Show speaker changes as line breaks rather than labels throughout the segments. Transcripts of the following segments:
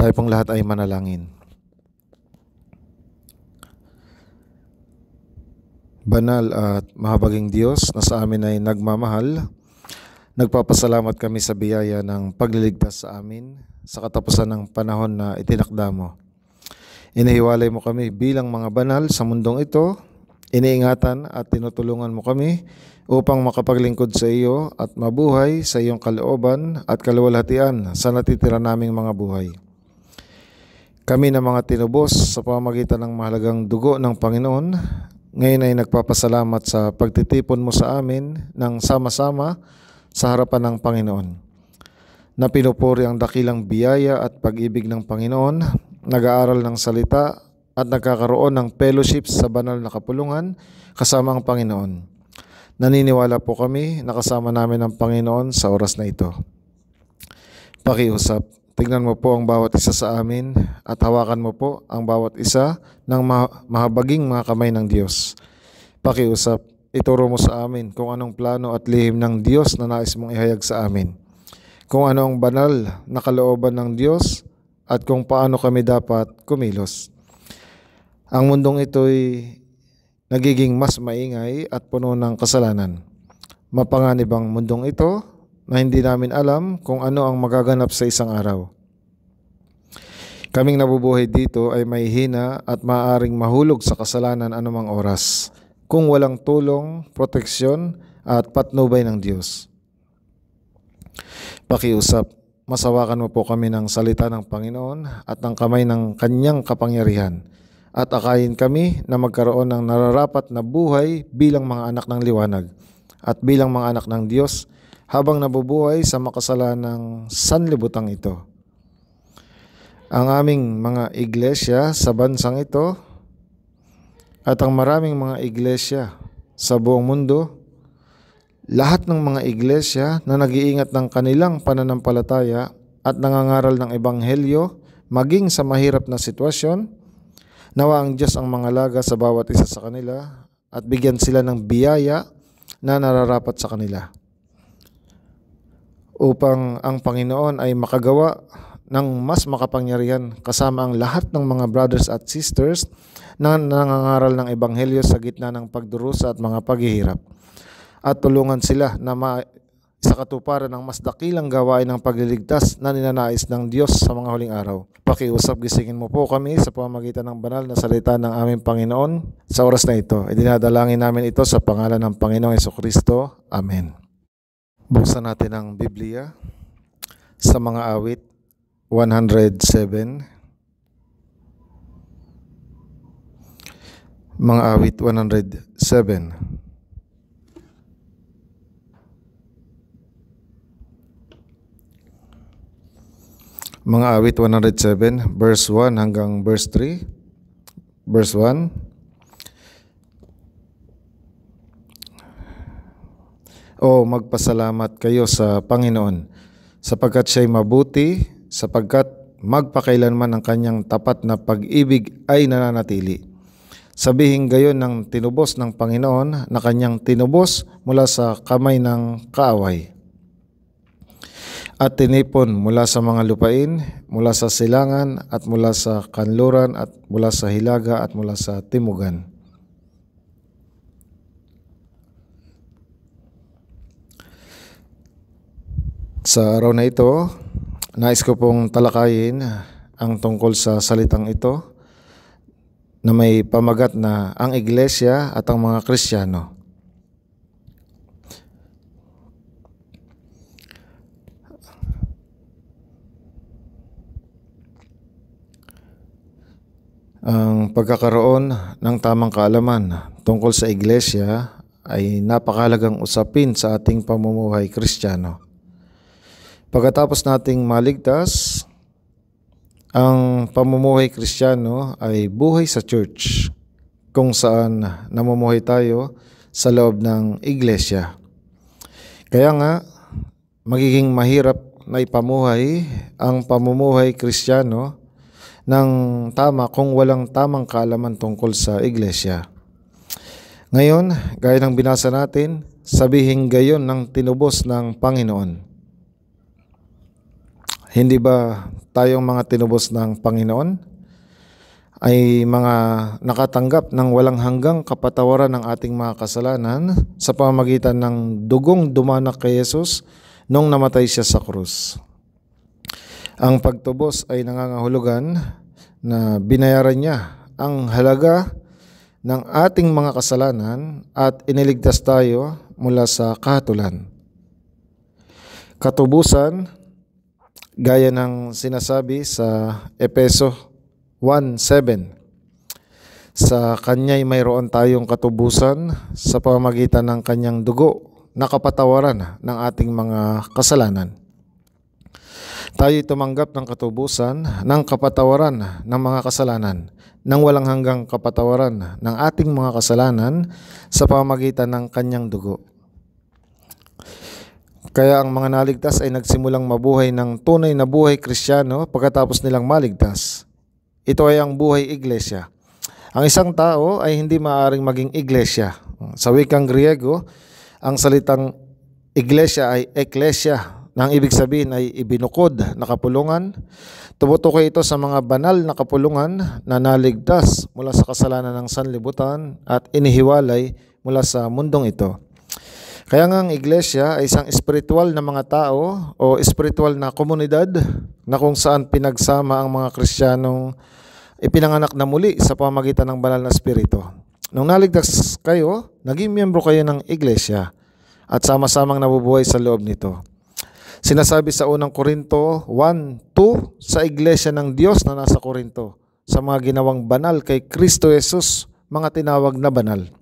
Tayo pong lahat ay manalangin. Banal at mahabaging Diyos na sa amin ay nagmamahal, nagpapasalamat kami sa biyaya ng pagliligtas sa amin sa katapusan ng panahon na itinakda mo. Inihiwalay mo kami bilang mga banal sa mundong ito Iniingatan at tinutulungan mo kami upang makapaglingkod sa iyo at mabuhay sa iyong kalooban at kaluwalhatian sa natitira naming mga buhay. Kami na mga tinubos sa pamagitan ng mahalagang dugo ng Panginoon, ngayon ay nagpapasalamat sa pagtitipon mo sa amin ng sama-sama sa harapan ng Panginoon. Na pinupuri ang dakilang biyaya at pag-ibig ng Panginoon, nag-aaral ng salita at nagkakaroon ng fellowship sa banal na kapulungan kasama ang Panginoon. Naniniwala po kami na kasama namin ang Panginoon sa oras na ito. Pakiusap, Tingnan mo po ang bawat isa sa amin at hawakan mo po ang bawat isa ng mahabaging mga kamay ng Diyos. Pakiusap, ituro mo sa amin kung anong plano at lihim ng Diyos na nais mong ihayag sa amin. Kung ano ang banal na kalooban ng Diyos at kung paano kami dapat kumilos. Ang mundong ito'y nagiging mas maingay at puno ng kasalanan. Mapanganib ang mundong ito na hindi namin alam kung ano ang magaganap sa isang araw. Kaming nabubuhay dito ay may hina at maaaring mahulog sa kasalanan anumang oras kung walang tulong, proteksyon at patnubay ng Diyos. Pakiusap, masawakan mo po kami ng salita ng Panginoon at ng kamay ng kanyang kapangyarihan at akayin kami na magkaroon ng nararapat na buhay bilang mga anak ng liwanag at bilang mga anak ng Diyos habang nabubuhay sa makasalanang sanlibutan ito. Ang aming mga iglesia sa bansang ito at ang maraming mga iglesia sa buong mundo, lahat ng mga iglesia na nag-iingat ng kanilang pananampalataya at nangangaral ng ebanghelyo maging sa mahirap na sitwasyon, nawa ang Diyos ang mangalaga sa bawat isa sa kanila at bigyan sila ng biyaya na nararapat sa kanila upang ang Panginoon ay makagawa ng mas makapangyarihan kasama ang lahat ng mga brothers at sisters na nangangaral ng Ebanghelyo sa gitna ng pagdurusa at mga paghihirap. At tulungan sila na ma sa katuparan ng mas dakilang gawain ng pagliligtas na ninanais ng Diyos sa mga huling araw. Pakiusap gisingin mo po kami sa pamamagitan ng banal na salita ng aming Panginoon sa oras na ito. Idinadalangin namin ito sa pangalan ng Panginoong Kristo. Amen. Buksan natin ang Biblia sa mga awit 107. Mga awit 107. Mga awit 107 verse 1 hanggang verse 3. Verse 1 O magpasalamat kayo sa Panginoon, sapagkat siya'y mabuti, sapagkat magpakailanman ang kanyang tapat na pag-ibig ay nananatili. Sabihin gayon ng tinubos ng Panginoon na kanyang tinubos mula sa kamay ng kaaway at tinipon mula sa mga lupain, mula sa silangan at mula sa kanluran at mula sa hilaga at mula sa timugan. Sa araw na ito, nais ko pong talakayin ang tungkol sa salitang ito na may pamagat na ang iglesia at ang mga kristyano. Ang pagkakaroon ng tamang kaalaman tungkol sa iglesia ay napakalagang usapin sa ating pamumuhay kristyano. Pagkatapos nating maligtas, ang pamumuhay kristyano ay buhay sa church kung saan namumuhay tayo sa loob ng iglesia. Kaya nga, magiging mahirap na ipamuhay ang pamumuhay kristyano ng tama kung walang tamang kaalaman tungkol sa iglesia. Ngayon, gaya ng binasa natin, sabihin gayon ng tinubos ng Panginoon hindi ba tayong mga tinubos ng Panginoon ay mga nakatanggap ng walang hanggang kapatawaran ng ating mga kasalanan sa pamamagitan ng dugong dumanak kay Yesus nung namatay siya sa krus. Ang pagtubos ay nangangahulugan na binayaran niya ang halaga ng ating mga kasalanan at iniligtas tayo mula sa kahatulan. Katubusan gaya ng sinasabi sa Epeso 1.7. Sa Kanya'y mayroon tayong katubusan sa pamagitan ng Kanyang dugo na kapatawaran ng ating mga kasalanan. Tayo'y tumanggap ng katubusan ng kapatawaran ng mga kasalanan ng walang hanggang kapatawaran ng ating mga kasalanan sa pamagitan ng Kanyang dugo. Kaya ang mga naligtas ay nagsimulang mabuhay ng tunay na buhay kristyano pagkatapos nilang maligtas. Ito ay ang buhay iglesia. Ang isang tao ay hindi maaring maging iglesia. Sa wikang Griego, ang salitang iglesia ay eklesia na ang ibig sabihin ay ibinukod na kapulungan. Tumutukoy ito sa mga banal na kapulungan na naligtas mula sa kasalanan ng sanlibutan at inihiwalay mula sa mundong ito. Kaya nga ang iglesia ay isang spiritual na mga tao o spiritual na komunidad na kung saan pinagsama ang mga Kristiyanong ipinanganak na muli sa pamagitan ng banal na espiritu. Nung naligtas kayo, naging miyembro kayo ng iglesia at sama-samang nabubuhay sa loob nito. Sinasabi sa unang Korinto 1:2 sa iglesia ng Diyos na nasa Korinto sa mga ginawang banal kay Kristo Jesus, mga tinawag na banal.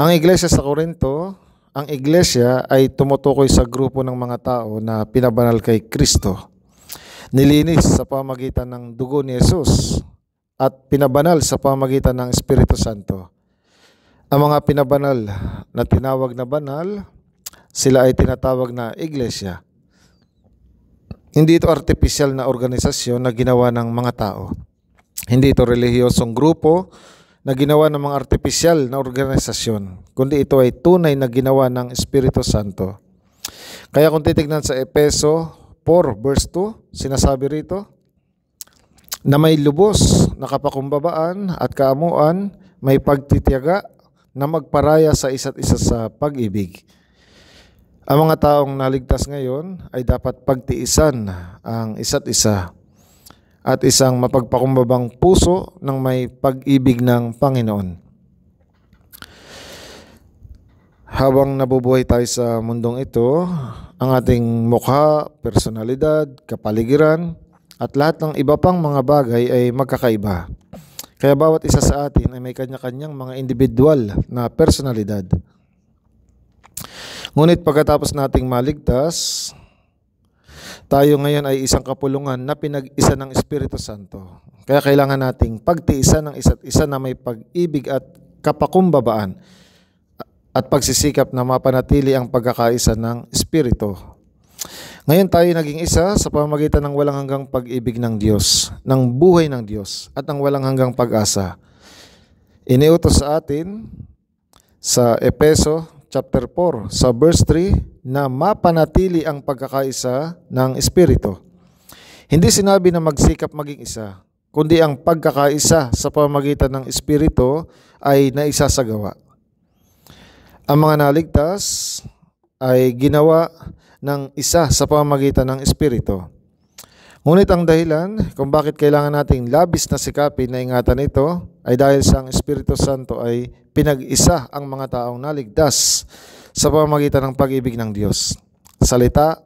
Ang iglesia sa Korinto, ang iglesia ay tumutukoy sa grupo ng mga tao na pinabanal kay Kristo. Nilinis sa pamagitan ng dugo ni Jesus at pinabanal sa pamagitan ng Espiritu Santo. Ang mga pinabanal na tinawag na banal, sila ay tinatawag na iglesia. Hindi ito artificial na organisasyon na ginawa ng mga tao. Hindi ito relihiyosong grupo na ginawa ng mga artipisyal na organisasyon, kundi ito ay tunay na ginawa ng Espiritu Santo. Kaya kung titignan sa Epeso 4 verse 2, sinasabi rito, na may lubos na kapakumbabaan at kaamuan, may pagtitiyaga na magparaya sa isa't isa sa pag-ibig. Ang mga taong naligtas ngayon ay dapat pagtiisan ang isa't isa at isang mapagpakumbabang puso ng may pag-ibig ng Panginoon. Habang nabubuhay tayo sa mundong ito, ang ating mukha, personalidad, kapaligiran, at lahat ng iba pang mga bagay ay magkakaiba. Kaya bawat isa sa atin ay may kanya-kanyang mga individual na personalidad. Ngunit pagkatapos nating maligtas, tayo ngayon ay isang kapulungan na pinag-isa ng Espiritu Santo. Kaya kailangan nating pagtiisa ng isa't isa na may pag-ibig at kapakumbabaan at pagsisikap na mapanatili ang pagkakaisa ng Espiritu. Ngayon tayo naging isa sa pamamagitan ng walang hanggang pag-ibig ng Diyos, ng buhay ng Diyos at ng walang hanggang pag-asa. Iniutos sa atin sa Epeso chapter 4 sa verse 3 na mapanatili ang pagkakaisa ng Espiritu. Hindi sinabi na magsikap maging isa, kundi ang pagkakaisa sa pamagitan ng Espiritu ay naisasagawa. Ang mga naligtas ay ginawa ng isa sa pamagitan ng Espiritu. Ngunit ang dahilan kung bakit kailangan nating labis na sikapin na ingatan ito ay dahil sa ang Espiritu Santo ay pinag-isa ang mga taong naligtas sa pamamagitan ng pag-ibig ng Diyos, salita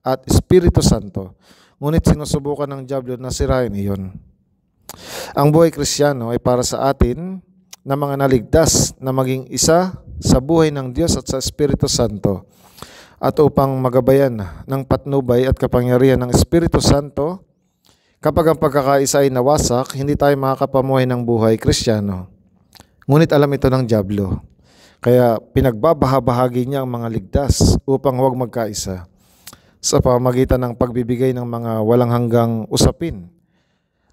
at Espiritu Santo. Ngunit sinusubukan ng Diablo na sirain iyon. Ang buhay kristyano ay para sa atin na mga naligtas na maging isa sa buhay ng Diyos at sa Espiritu Santo at upang magabayan ng patnubay at kapangyarihan ng Espiritu Santo kapag ang pagkakaisa ay nawasak, hindi tayo makakapamuhay ng buhay kristyano. Ngunit alam ito ng Diablo. Kaya pinagbabahabahagi niya ang mga ligtas upang huwag magkaisa sa pamagitan ng pagbibigay ng mga walang hanggang usapin.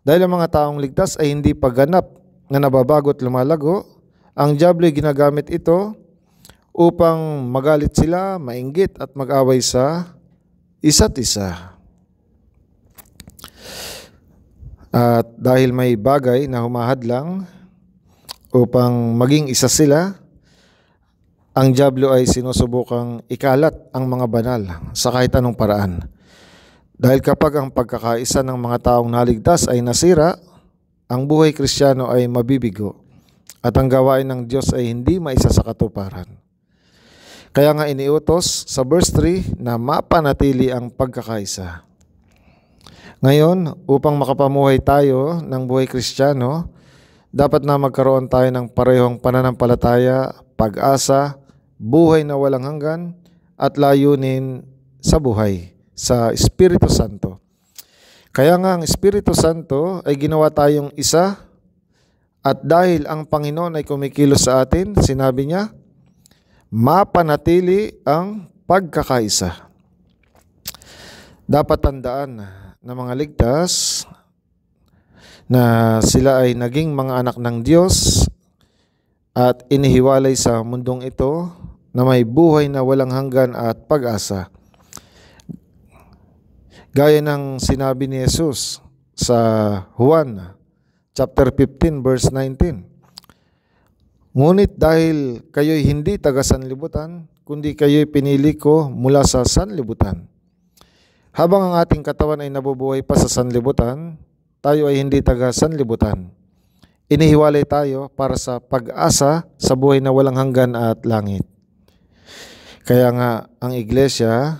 Dahil ang mga taong ligtas ay hindi pagganap na nababago at lumalago, ang Diablo ginagamit ito upang magalit sila, mainggit at mag-away sa isa't isa. At dahil may bagay na humahadlang upang maging isa sila, ang Diablo ay sinusubukang ikalat ang mga banal sa kahit anong paraan. Dahil kapag ang pagkakaisa ng mga taong naligtas ay nasira, ang buhay kristyano ay mabibigo at ang gawain ng Diyos ay hindi maisa sa katuparan. Kaya nga iniutos sa verse 3 na mapanatili ang pagkakaisa. Ngayon, upang makapamuhay tayo ng buhay kristyano, dapat na magkaroon tayo ng parehong pananampalataya, pag-asa, buhay na walang hanggan at layunin sa buhay sa Espiritu Santo. Kaya nga ang Espiritu Santo ay ginawa tayong isa at dahil ang Panginoon ay kumikilos sa atin, sinabi niya, mapanatili ang pagkakaisa. Dapat tandaan na mga ligtas na sila ay naging mga anak ng Diyos at inihiwalay sa mundong ito na may buhay na walang hanggan at pag-asa. Gaya ng sinabi ni Jesus sa Juan chapter 15 verse 19. Ngunit dahil kayo'y hindi taga sanlibutan, kundi kayo'y pinili ko mula sa sanlibutan. Habang ang ating katawan ay nabubuhay pa sa sanlibutan, tayo ay hindi taga sanlibutan. Inihiwalay tayo para sa pag-asa sa buhay na walang hanggan at langit. Kaya nga ang iglesia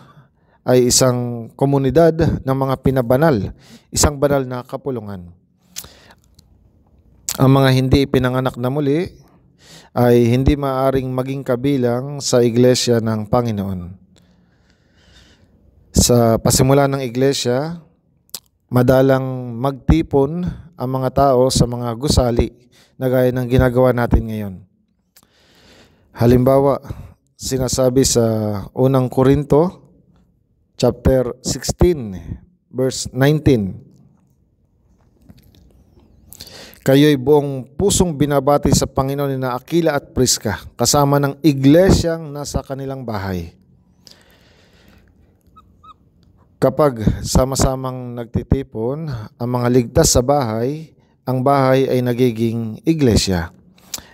ay isang komunidad ng mga pinabanal, isang banal na kapulungan. Ang mga hindi ipinanganak na muli ay hindi maaring maging kabilang sa iglesia ng Panginoon. Sa pasimula ng iglesia, madalang magtipon ang mga tao sa mga gusali na gaya ng ginagawa natin ngayon. Halimbawa, sinasabi sa unang Korinto chapter 16 verse 19 Kayo'y buong pusong binabati sa Panginoon na Akila at Prisca kasama ng iglesyang nasa kanilang bahay. Kapag sama-samang nagtitipon ang mga ligtas sa bahay, ang bahay ay nagiging iglesia.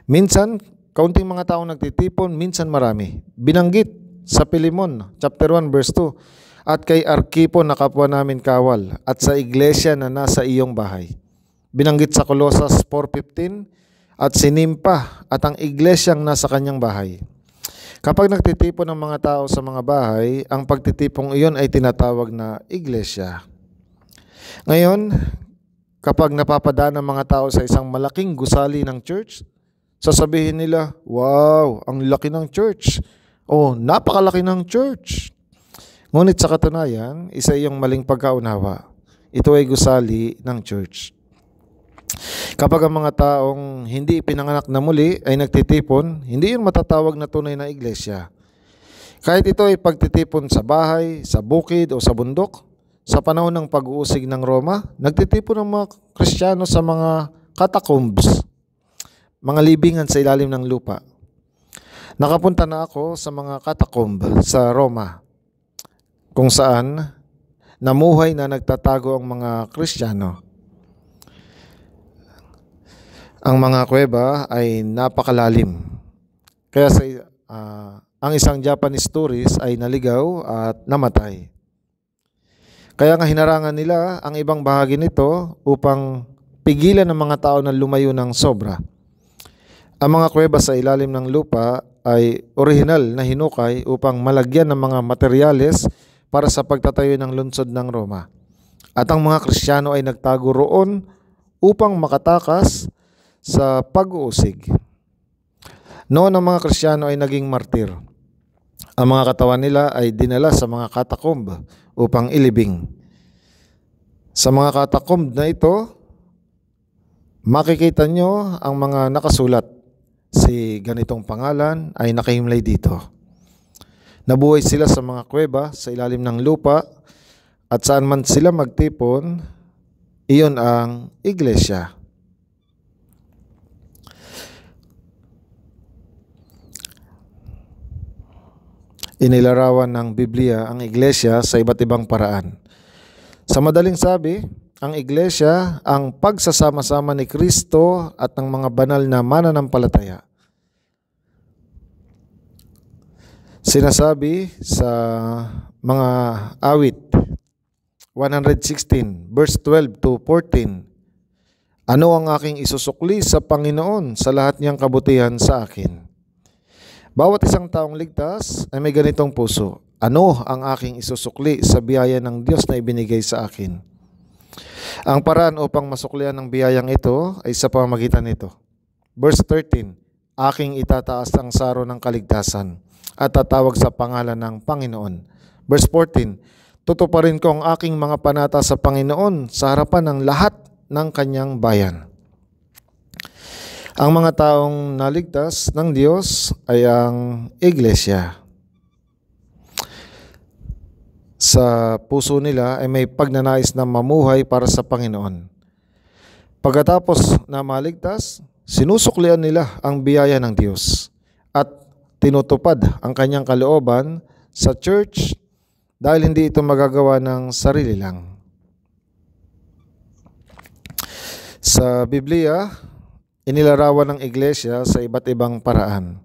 Minsan, Kaunting mga tao nagtitipon, minsan marami. Binanggit sa Pilimon, chapter 1, verse 2, at kay Arkipo na kapwa namin kawal, at sa iglesia na nasa iyong bahay. Binanggit sa Colosas 4.15, at sinimpa at ang iglesyang nasa kanyang bahay. Kapag nagtitipon ng mga tao sa mga bahay, ang pagtitipong iyon ay tinatawag na iglesia. Ngayon, kapag napapadaan ng mga tao sa isang malaking gusali ng church, Sasabihin nila, wow, ang laki ng church. O, oh, napakalaki ng church. Ngunit sa katunayan, isa yung maling pagkaunawa. Ito ay gusali ng church. Kapag ang mga taong hindi pinanganak na muli ay nagtitipon, hindi yung matatawag na tunay na iglesia. Kahit ito ay pagtitipon sa bahay, sa bukid o sa bundok, sa panahon ng pag-uusig ng Roma, nagtitipon ang mga Kristiyano sa mga catacombs mga libingan sa ilalim ng lupa. Nakapunta na ako sa mga katakomb sa Roma, kung saan namuhay na nagtatago ang mga Kristiyano. Ang mga kuweba ay napakalalim. Kaya sa, uh, ang isang Japanese tourist ay naligaw at namatay. Kaya nga hinarangan nila ang ibang bahagi nito upang pigilan ng mga tao na lumayo ng sobra. Ang mga kuweba sa ilalim ng lupa ay orihinal na hinukay upang malagyan ng mga materyales para sa pagtatayo ng lungsod ng Roma. At ang mga Kristiyano ay nagtago roon upang makatakas sa pag-uusig. Noon ang mga Kristiyano ay naging martir. Ang mga katawan nila ay dinala sa mga katakomb upang ilibing. Sa mga katakomb na ito, makikita nyo ang mga nakasulat si ganitong pangalan ay nakahimlay dito. Nabuhay sila sa mga kuweba sa ilalim ng lupa at saan man sila magtipon, iyon ang iglesia. Inilarawan ng Biblia ang iglesia sa iba't ibang paraan. Sa madaling sabi, ang iglesia ang pagsasama-sama ni Kristo at ng mga banal na mananampalataya. Sinasabi sa mga awit 116 verse 12 to 14 Ano ang aking isusukli sa Panginoon sa lahat niyang kabutihan sa akin? Bawat isang taong ligtas ay may ganitong puso. Ano ang aking isusukli sa biyaya ng Diyos na ibinigay sa akin? Ang paraan upang masuklian ang biyayang ito ay sa pamagitan nito. Verse 13, Aking itataas ang saro ng kaligtasan at tatawag sa pangalan ng Panginoon. Verse 14, Tutuparin ko ang aking mga panata sa Panginoon sa harapan ng lahat ng kanyang bayan. Ang mga taong naligtas ng Diyos ay ang iglesia sa puso nila ay may pagnanais na mamuhay para sa Panginoon. Pagkatapos na maligtas, sinusuklian nila ang biyaya ng Diyos at tinutupad ang kanyang kalooban sa church dahil hindi ito magagawa ng sarili lang. Sa Biblia, inilarawan ng iglesia sa iba't ibang paraan.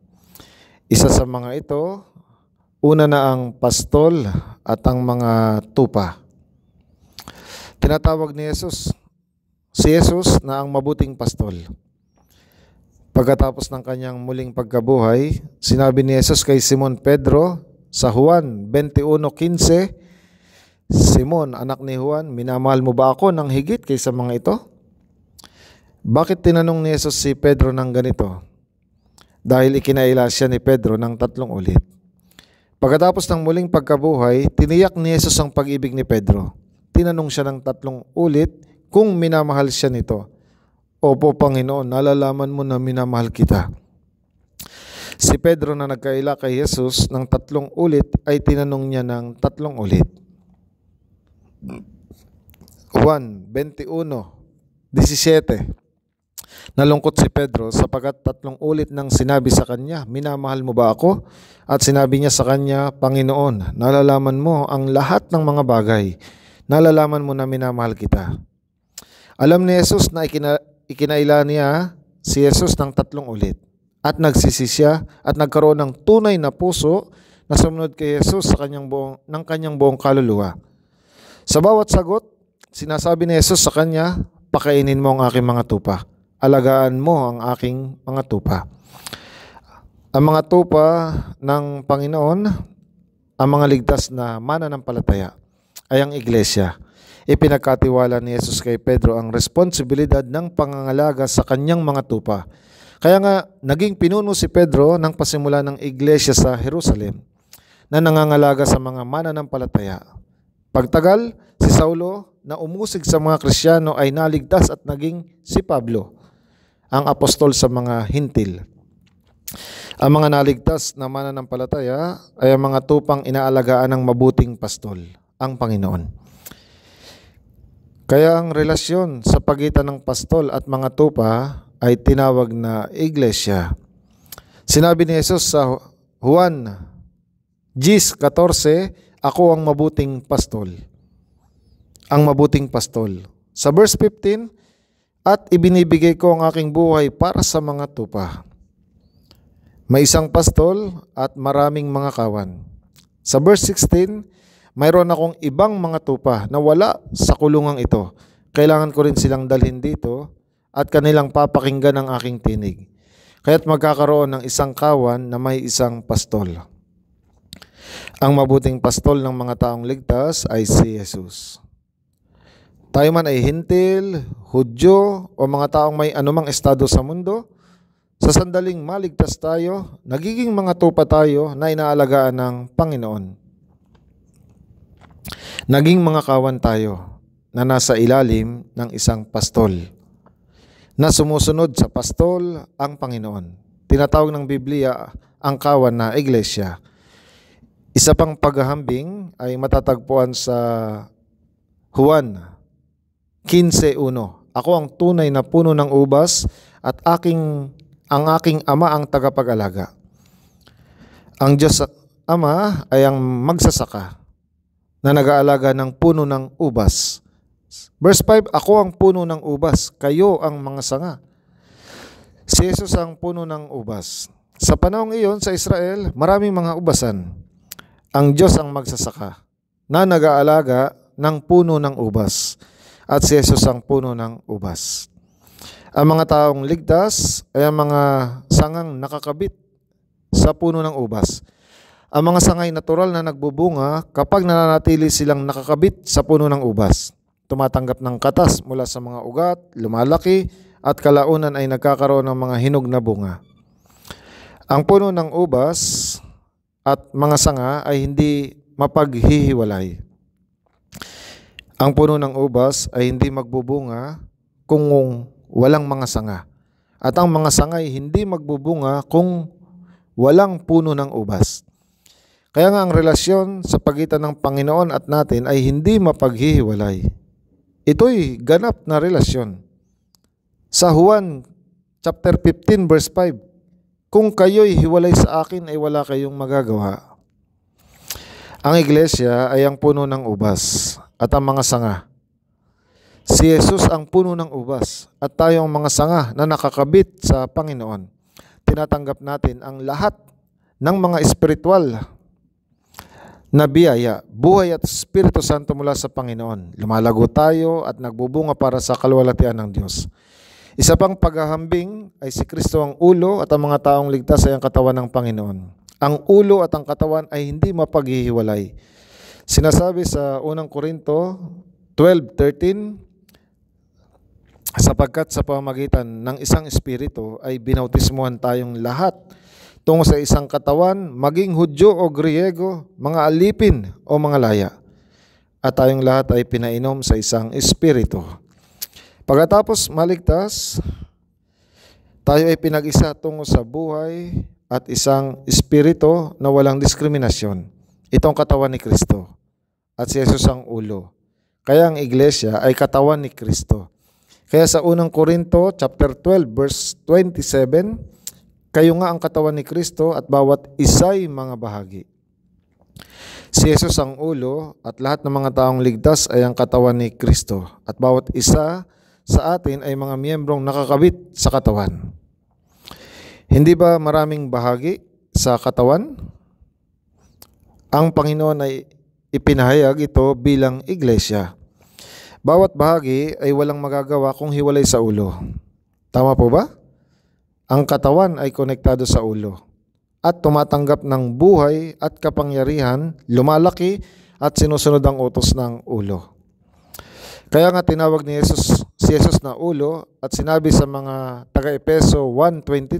Isa sa mga ito, una na ang pastol at ang mga tupa. Tinatawag ni Jesus, si Jesus na ang mabuting pastol. Pagkatapos ng kanyang muling pagkabuhay, sinabi ni Jesus kay Simon Pedro sa Juan 21.15, Simon, anak ni Juan, minamahal mo ba ako ng higit kaysa mga ito? Bakit tinanong ni Jesus si Pedro ng ganito? Dahil ikinaila siya ni Pedro ng tatlong ulit. Pagkatapos ng muling pagkabuhay, tiniyak ni Jesus ang pag-ibig ni Pedro. Tinanong siya ng tatlong ulit kung minamahal siya nito. Opo, Panginoon, nalalaman mo na minamahal kita. Si Pedro na nagkaila kay Jesus ng tatlong ulit ay tinanong niya ng tatlong ulit. 1, 21, 17 Nalungkot si Pedro sapagat tatlong ulit nang sinabi sa kanya, Minamahal mo ba ako? At sinabi niya sa kanya, Panginoon, nalalaman mo ang lahat ng mga bagay. Nalalaman mo na minamahal kita. Alam ni Jesus na ikina, ikinaila niya si Jesus ng tatlong ulit. At nagsisi siya at nagkaroon ng tunay na puso na sumunod kay Jesus sa kanyang buong, ng kanyang buong kaluluwa. Sa bawat sagot, sinasabi ni Jesus sa kanya, pakainin mo ang aking mga tupa alagaan mo ang aking mga tupa. Ang mga tupa ng Panginoon, ang mga ligtas na mananampalataya ay ang iglesia. Ipinagkatiwala ni Yesus kay Pedro ang responsibilidad ng pangangalaga sa kanyang mga tupa. Kaya nga, naging pinuno si Pedro ng pasimula ng iglesia sa Jerusalem na nangangalaga sa mga mananampalataya. Pagtagal, si Saulo na umusig sa mga Kristiyano ay naligtas at naging si Pablo ang apostol sa mga hintil. Ang mga naligtas na mananampalataya ay ang mga tupang inaalagaan ng mabuting pastol, ang Panginoon. Kaya ang relasyon sa pagitan ng pastol at mga tupa ay tinawag na iglesia. Sinabi ni Jesus sa Juan 10.14, Ako ang mabuting pastol. Ang mabuting pastol. Sa verse 15, at ibinibigay ko ang aking buhay para sa mga tupa. May isang pastol at maraming mga kawan. Sa verse 16, mayroon akong ibang mga tupa na wala sa kulungang ito. Kailangan ko rin silang dalhin dito at kanilang papakinggan ang aking tinig. Kaya't magkakaroon ng isang kawan na may isang pastol. Ang mabuting pastol ng mga taong ligtas ay si Jesus. Tayo man ay hintil, hudyo, o mga taong may anumang estado sa mundo, sa sandaling maligtas tayo, nagiging mga tupa tayo na inaalagaan ng Panginoon. Naging mga kawan tayo na nasa ilalim ng isang pastol na sumusunod sa pastol ang Panginoon. Tinatawag ng Biblia ang kawan na iglesia. Isa pang paghahambing ay matatagpuan sa Juan 15.1 Ako ang tunay na puno ng ubas at aking ang aking ama ang tagapag-alaga. Ang Diyos Ama ay ang magsasaka na nag-aalaga ng puno ng ubas. Verse 5, Ako ang puno ng ubas, kayo ang mga sanga. Si Jesus ang puno ng ubas. Sa panahong iyon sa Israel, maraming mga ubasan. Ang Diyos ang magsasaka na nag-aalaga ng puno ng ubas at si Jesus ang puno ng ubas. Ang mga taong ligtas ay ang mga sangang nakakabit sa puno ng ubas. Ang mga sangay natural na nagbubunga kapag nananatili silang nakakabit sa puno ng ubas. Tumatanggap ng katas mula sa mga ugat, lumalaki at kalaunan ay nagkakaroon ng mga hinog na bunga. Ang puno ng ubas at mga sanga ay hindi mapaghihiwalay. Ang puno ng ubas ay hindi magbubunga kung walang mga sanga. At ang mga sanga ay hindi magbubunga kung walang puno ng ubas. Kaya nga ang relasyon sa pagitan ng Panginoon at natin ay hindi mapaghihiwalay. Ito'y ganap na relasyon. Sa Juan chapter 15 verse 5, Kung kayo'y hiwalay sa akin ay wala kayong magagawa. Ang iglesia ay ang puno ng ubas at ang mga sanga. Si Jesus ang puno ng ubas at tayo ang mga sanga na nakakabit sa Panginoon. Tinatanggap natin ang lahat ng mga espiritual na biyaya, buhay at Espiritu Santo mula sa Panginoon. Lumalago tayo at nagbubunga para sa kalwalatian ng Diyos. Isa pang paghahambing ay si Kristo ang ulo at ang mga taong ligtas ay ang katawan ng Panginoon. Ang ulo at ang katawan ay hindi mapaghihiwalay. Sinasabi sa unang Korinto 12:13 sapagkat sa pamagitan ng isang espiritu ay binautismuhan tayong lahat tungo sa isang katawan, maging Hudyo o Griego, mga alipin o mga laya. At tayong lahat ay pinainom sa isang espiritu. Pagkatapos maligtas, tayo ay pinag-isa tungo sa buhay at isang espiritu na walang diskriminasyon. Ito ang katawan ni Kristo at si Jesus ang ulo. Kaya ang iglesia ay katawan ni Kristo. Kaya sa unang Korinto chapter 12 verse 27, kayo nga ang katawan ni Kristo at bawat isa'y mga bahagi. Si Jesus ang ulo at lahat ng mga taong ligtas ay ang katawan ni Kristo at bawat isa sa atin ay mga miyembrong nakakabit sa katawan. Hindi ba maraming bahagi sa katawan? Ang Panginoon ay ipinahayag ito bilang iglesia. Bawat bahagi ay walang magagawa kung hiwalay sa ulo. Tama po ba? Ang katawan ay konektado sa ulo at tumatanggap ng buhay at kapangyarihan, lumalaki at sinusunod ang utos ng ulo. Kaya nga tinawag ni Jesus, si Jesus na ulo at sinabi sa mga taga-Epeso 1.22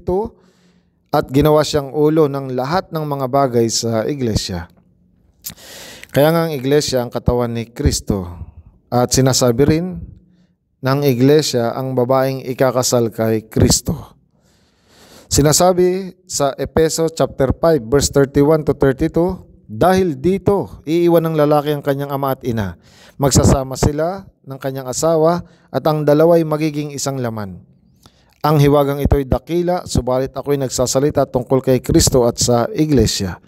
at ginawa siyang ulo ng lahat ng mga bagay sa iglesia. Kaya nga ang iglesia ang katawan ni Kristo at sinasabi rin ng iglesia ang babaeng ikakasal kay Kristo. Sinasabi sa Epeso chapter 5 verse 31 to 32, dahil dito, iiwan ng lalaki ang kanyang ama at ina. Magsasama sila ng kanyang asawa at ang dalawa ay magiging isang laman. Ang hiwagang ito'y dakila, subalit ako'y nagsasalita tungkol kay Kristo at sa iglesia.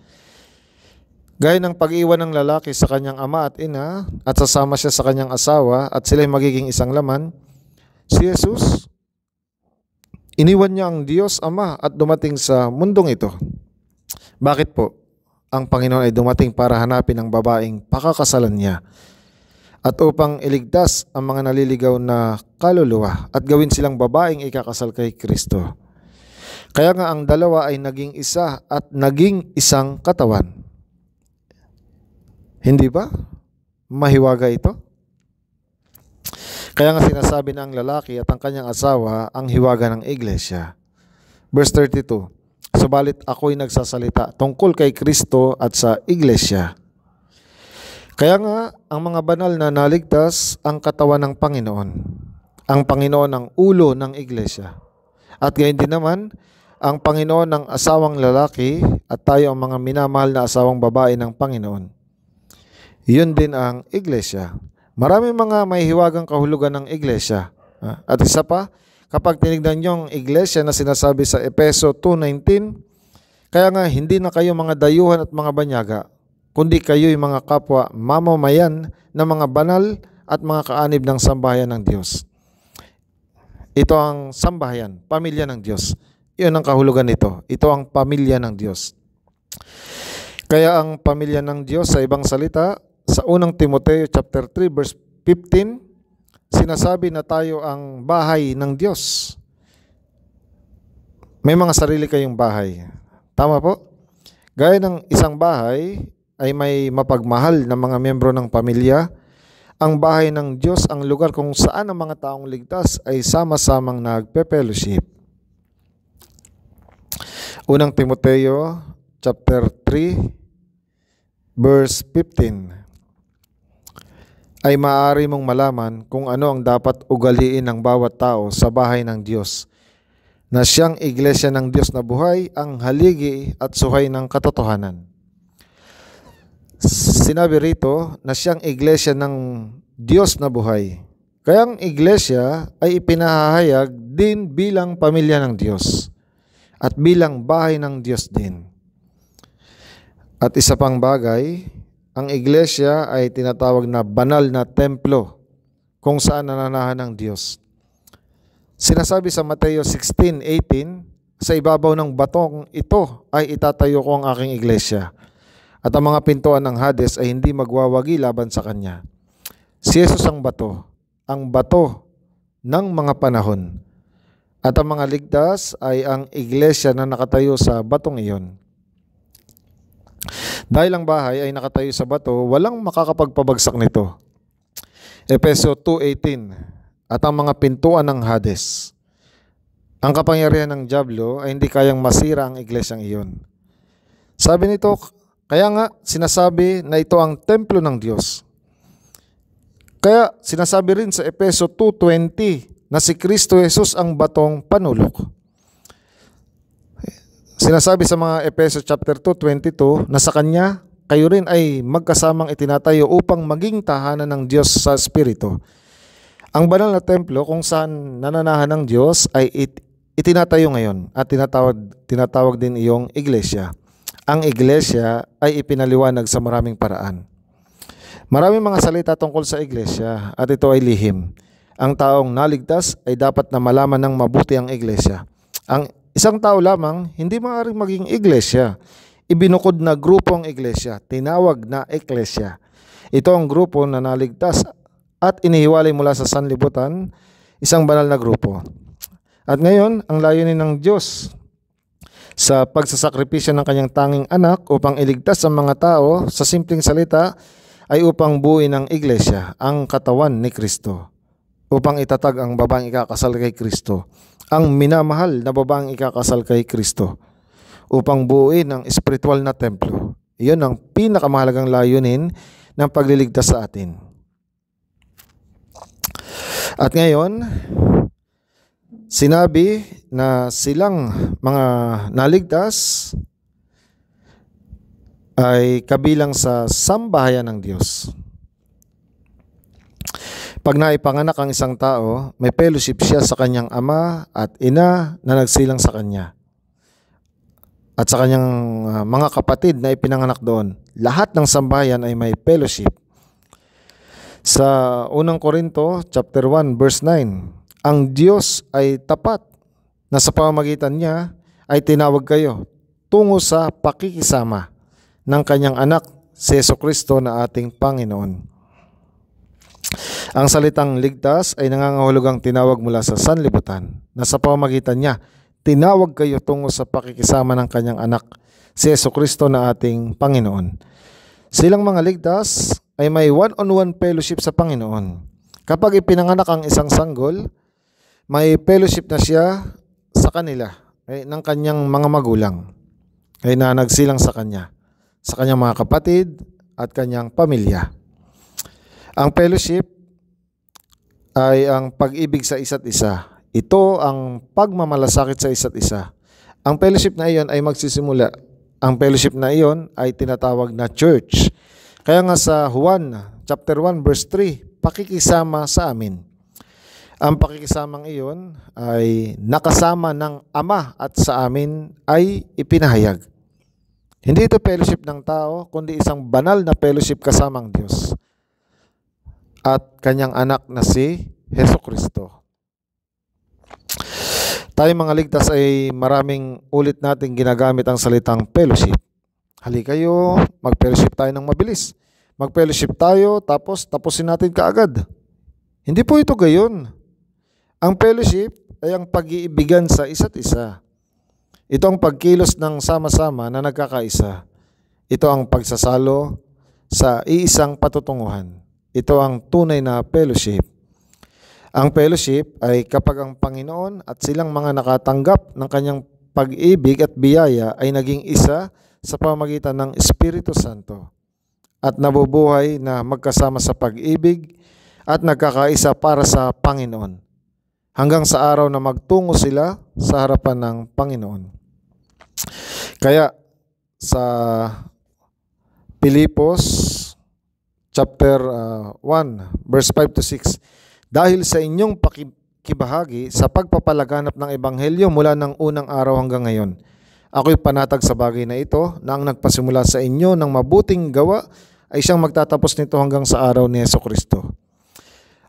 Gaya ng pag-iwan ng lalaki sa kanyang ama at ina at sasama siya sa kanyang asawa at sila'y magiging isang laman, si Jesus Iniwan niya ang Diyos Ama at dumating sa mundong ito. Bakit po? ang Panginoon ay dumating para hanapin ang babaeng pakakasalan niya at upang iligtas ang mga naliligaw na kaluluwa at gawin silang babaeng ikakasal kay Kristo. Kaya nga ang dalawa ay naging isa at naging isang katawan. Hindi ba? Mahiwaga ito? Kaya nga sinasabi ng lalaki at ang kanyang asawa ang hiwaga ng iglesia. Verse 32, Sabalit ako'y nagsasalita tungkol kay Kristo at sa iglesia. Kaya nga, ang mga banal na naligtas ang katawan ng Panginoon. Ang Panginoon ang ulo ng iglesia. At gayon din naman, ang Panginoon ang asawang lalaki at tayo ang mga minamahal na asawang babae ng Panginoon. Yun din ang iglesia. Maraming mga may hiwagang kahulugan ng iglesia. Ah, at isa pa, Kapag tinignan nyo ang iglesia na sinasabi sa Epeso 2.19, kaya nga hindi na kayo mga dayuhan at mga banyaga, kundi kayo'y mga kapwa mamamayan ng mga banal at mga kaanib ng sambahayan ng Diyos. Ito ang sambahayan, pamilya ng Diyos. Iyon ang kahulugan nito. Ito ang pamilya ng Diyos. Kaya ang pamilya ng Diyos sa ibang salita sa unang Timoteo chapter 3 verse 15 sinasabi na tayo ang bahay ng Diyos. May mga sarili kayong bahay. Tama po? Gaya ng isang bahay ay may mapagmahal na mga miyembro ng pamilya, ang bahay ng Diyos ang lugar kung saan ang mga taong ligtas ay sama-samang nagpe-fellowship. Unang Timoteo chapter 3 verse 15 ay maaari mong malaman kung ano ang dapat ugaliin ng bawat tao sa bahay ng Diyos na siyang iglesia ng Diyos na buhay ang haligi at suhay ng katotohanan. Sinabi rito na siyang iglesia ng Diyos na buhay. Kaya ang iglesia ay ipinahahayag din bilang pamilya ng Diyos at bilang bahay ng Diyos din. At isa pang bagay, ang iglesia ay tinatawag na banal na templo kung saan nananahan ang Diyos. Sinasabi sa Mateo 16:18, sa ibabaw ng batong ito ay itatayo ko ang aking iglesia at ang mga pintuan ng Hades ay hindi magwawagi laban sa kanya. Si Jesus ang bato, ang bato ng mga panahon. At ang mga ligtas ay ang iglesia na nakatayo sa batong iyon. Dahil ang bahay ay nakatayo sa bato, walang makakapagpabagsak nito. Epeso 2.18 At ang mga pintuan ng Hades. Ang kapangyarihan ng Diablo ay hindi kayang masira ang iglesyang iyon. Sabi nito, kaya nga sinasabi na ito ang templo ng Diyos. Kaya sinasabi rin sa Epeso 2.20 na si Kristo Jesus ang batong panulok sinasabi sa mga Epeso chapter 2:22 na sa kanya kayo rin ay magkasamang itinatayo upang maging tahanan ng Diyos sa Espiritu. Ang banal na templo kung saan nananahan ng Diyos ay it, itinatayo ngayon at tinatawag, tinatawag din iyong iglesia. Ang iglesia ay ipinaliwanag sa maraming paraan. Maraming mga salita tungkol sa iglesia at ito ay lihim. Ang taong naligtas ay dapat na malaman ng mabuti ang iglesia. Ang Isang tao lamang hindi maaaring maging iglesia. Ibinukod na grupong ang iglesia, tinawag na iglesia. Ito ang grupo na naligtas at inihiwalay mula sa sanlibutan, isang banal na grupo. At ngayon, ang layunin ng Diyos sa pagsasakripisyo ng kanyang tanging anak upang iligtas ang mga tao, sa simpleng salita, ay upang buuin ang iglesia, ang katawan ni Kristo upang itatag ang babaeng ikakasal kay Kristo, ang minamahal na babaeng ikakasal kay Kristo, upang buuin ang spiritual na templo. Iyon ang pinakamahalagang layunin ng pagliligtas sa atin. At ngayon, sinabi na silang mga naligtas ay kabilang sa sambahayan ng Diyos. Pag naipanganak ang isang tao, may fellowship siya sa kanyang ama at ina na nagsilang sa kanya. At sa kanyang ah, mga kapatid na ipinanganak doon, lahat ng sambayan ay may fellowship. Sa unang Korinto chapter 1 verse 9, ang Diyos ay tapat na sa pamamagitan niya ay tinawag kayo tungo sa pakikisama ng kanyang anak, Seso Kristo na ating Panginoon. Ang salitang ligtas ay nangangahulugang tinawag mula sa sanlibutan na sa pamagitan niya, tinawag kayo tungo sa pakikisama ng kanyang anak, si Yeso Kristo na ating Panginoon. Silang mga ligtas ay may one-on-one fellowship sa Panginoon. Kapag ipinanganak ang isang sanggol, may fellowship na siya sa kanila, ay, eh, ng kanyang mga magulang, ay eh, na nagsilang sa kanya, sa kanyang mga kapatid at kanyang pamilya. Ang fellowship ay ang pag-ibig sa isa't isa. Ito ang pagmamalasakit sa isa't isa. Ang fellowship na iyon ay magsisimula. Ang fellowship na iyon ay tinatawag na church. Kaya nga sa Juan chapter 1 verse 3, pakikisama sa amin. Ang pakikisamang iyon ay nakasama ng Ama at sa amin ay ipinahayag. Hindi ito fellowship ng tao, kundi isang banal na fellowship kasamang Diyos at kanyang anak na si Heso Kristo. Tayo mga ligtas ay maraming ulit natin ginagamit ang salitang fellowship. Halikayo, mag-fellowship tayo ng mabilis. Mag-fellowship tayo tapos tapusin natin kaagad. Hindi po ito gayon. Ang fellowship ay ang pag-iibigan sa isa't isa. Ito ang pagkilos ng sama-sama na nagkakaisa. Ito ang pagsasalo sa iisang patutunguhan. Ito ang tunay na fellowship. Ang fellowship ay kapag ang Panginoon at silang mga nakatanggap ng kanyang pag-ibig at biyaya ay naging isa sa pamagitan ng Espiritu Santo at nabubuhay na magkasama sa pag-ibig at nagkakaisa para sa Panginoon hanggang sa araw na magtungo sila sa harapan ng Panginoon. Kaya sa Pilipos chapter uh, 1 verse 5 to 6 dahil sa inyong pakikibahagi sa pagpapalaganap ng ebanghelyo mula ng unang araw hanggang ngayon ako'y panatag sa bagay na ito na ang nagpasimula sa inyo ng mabuting gawa ay siyang magtatapos nito hanggang sa araw ni Yeso Kristo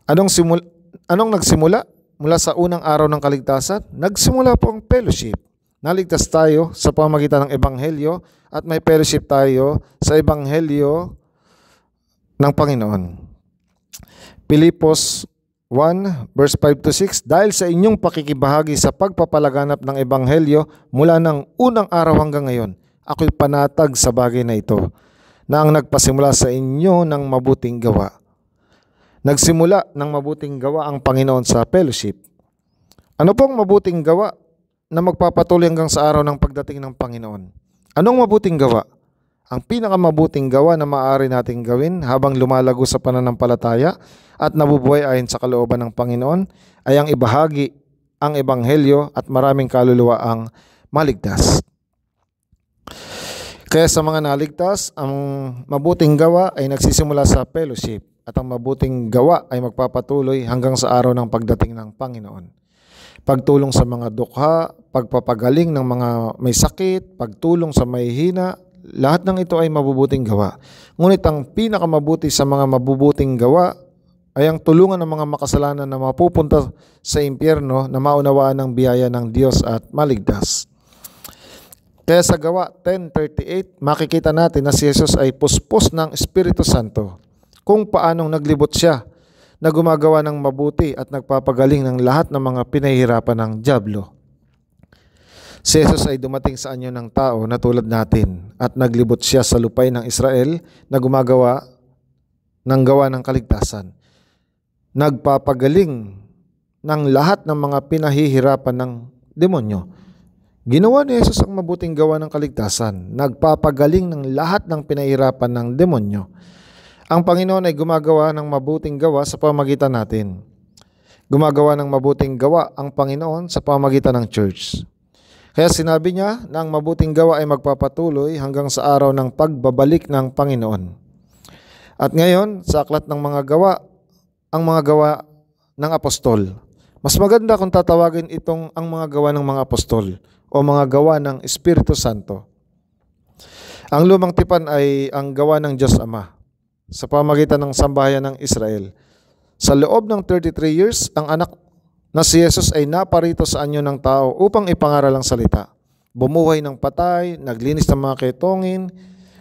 anong simula anong nagsimula mula sa unang araw ng kaligtasan nagsimula po ang fellowship Naligtas tayo sa pamagitan ng Ebanghelyo at may fellowship tayo sa Ebanghelyo ng Panginoon. Filipos 1 verse 5 to 6 Dahil sa inyong pakikibahagi sa pagpapalaganap ng Ebanghelyo mula ng unang araw hanggang ngayon, ako'y panatag sa bagay na ito na ang nagpasimula sa inyo ng mabuting gawa. Nagsimula ng mabuting gawa ang Panginoon sa fellowship. Ano pong mabuting gawa na magpapatuloy hanggang sa araw ng pagdating ng Panginoon? Anong mabuting gawa? ang pinakamabuting gawa na maaari nating gawin habang lumalago sa pananampalataya at nabubuhay ayon sa kalooban ng Panginoon ay ang ibahagi ang ebanghelyo at maraming kaluluwa ang maligtas. Kaya sa mga naligtas, ang mabuting gawa ay nagsisimula sa fellowship at ang mabuting gawa ay magpapatuloy hanggang sa araw ng pagdating ng Panginoon. Pagtulong sa mga dukha, pagpapagaling ng mga may sakit, pagtulong sa may hina, lahat ng ito ay mabubuting gawa. Ngunit ang pinakamabuti sa mga mabubuting gawa ay ang tulungan ng mga makasalanan na mapupunta sa impyerno na maunawaan ng biyaya ng Diyos at maligtas. Kaya sa gawa 10.38, makikita natin na si Jesus ay puspos ng Espiritu Santo kung paanong naglibot siya na gumagawa ng mabuti at nagpapagaling ng lahat ng mga pinahihirapan ng Diablo. Si Jesus ay dumating sa anyo ng tao na tulad natin at naglibot siya sa lupay ng Israel na gumagawa ng gawa ng kaligtasan. Nagpapagaling ng lahat ng mga pinahihirapan ng demonyo. Ginawa ni Jesus ang mabuting gawa ng kaligtasan. Nagpapagaling ng lahat ng pinahihirapan ng demonyo. Ang Panginoon ay gumagawa ng mabuting gawa sa pamagitan natin. Gumagawa ng mabuting gawa ang Panginoon sa pamagitan ng church. Kaya sinabi niya na ang mabuting gawa ay magpapatuloy hanggang sa araw ng pagbabalik ng Panginoon. At ngayon, sa aklat ng mga gawa, ang mga gawa ng apostol. Mas maganda kung tatawagin itong ang mga gawa ng mga apostol o mga gawa ng Espiritu Santo. Ang lumang tipan ay ang gawa ng Diyos Ama sa pamagitan ng sambahayan ng Israel. Sa loob ng 33 years, ang anak na si Jesus ay naparito sa anyo ng tao upang ipangaral ang salita. Bumuhay ng patay, naglinis ng mga ketongin,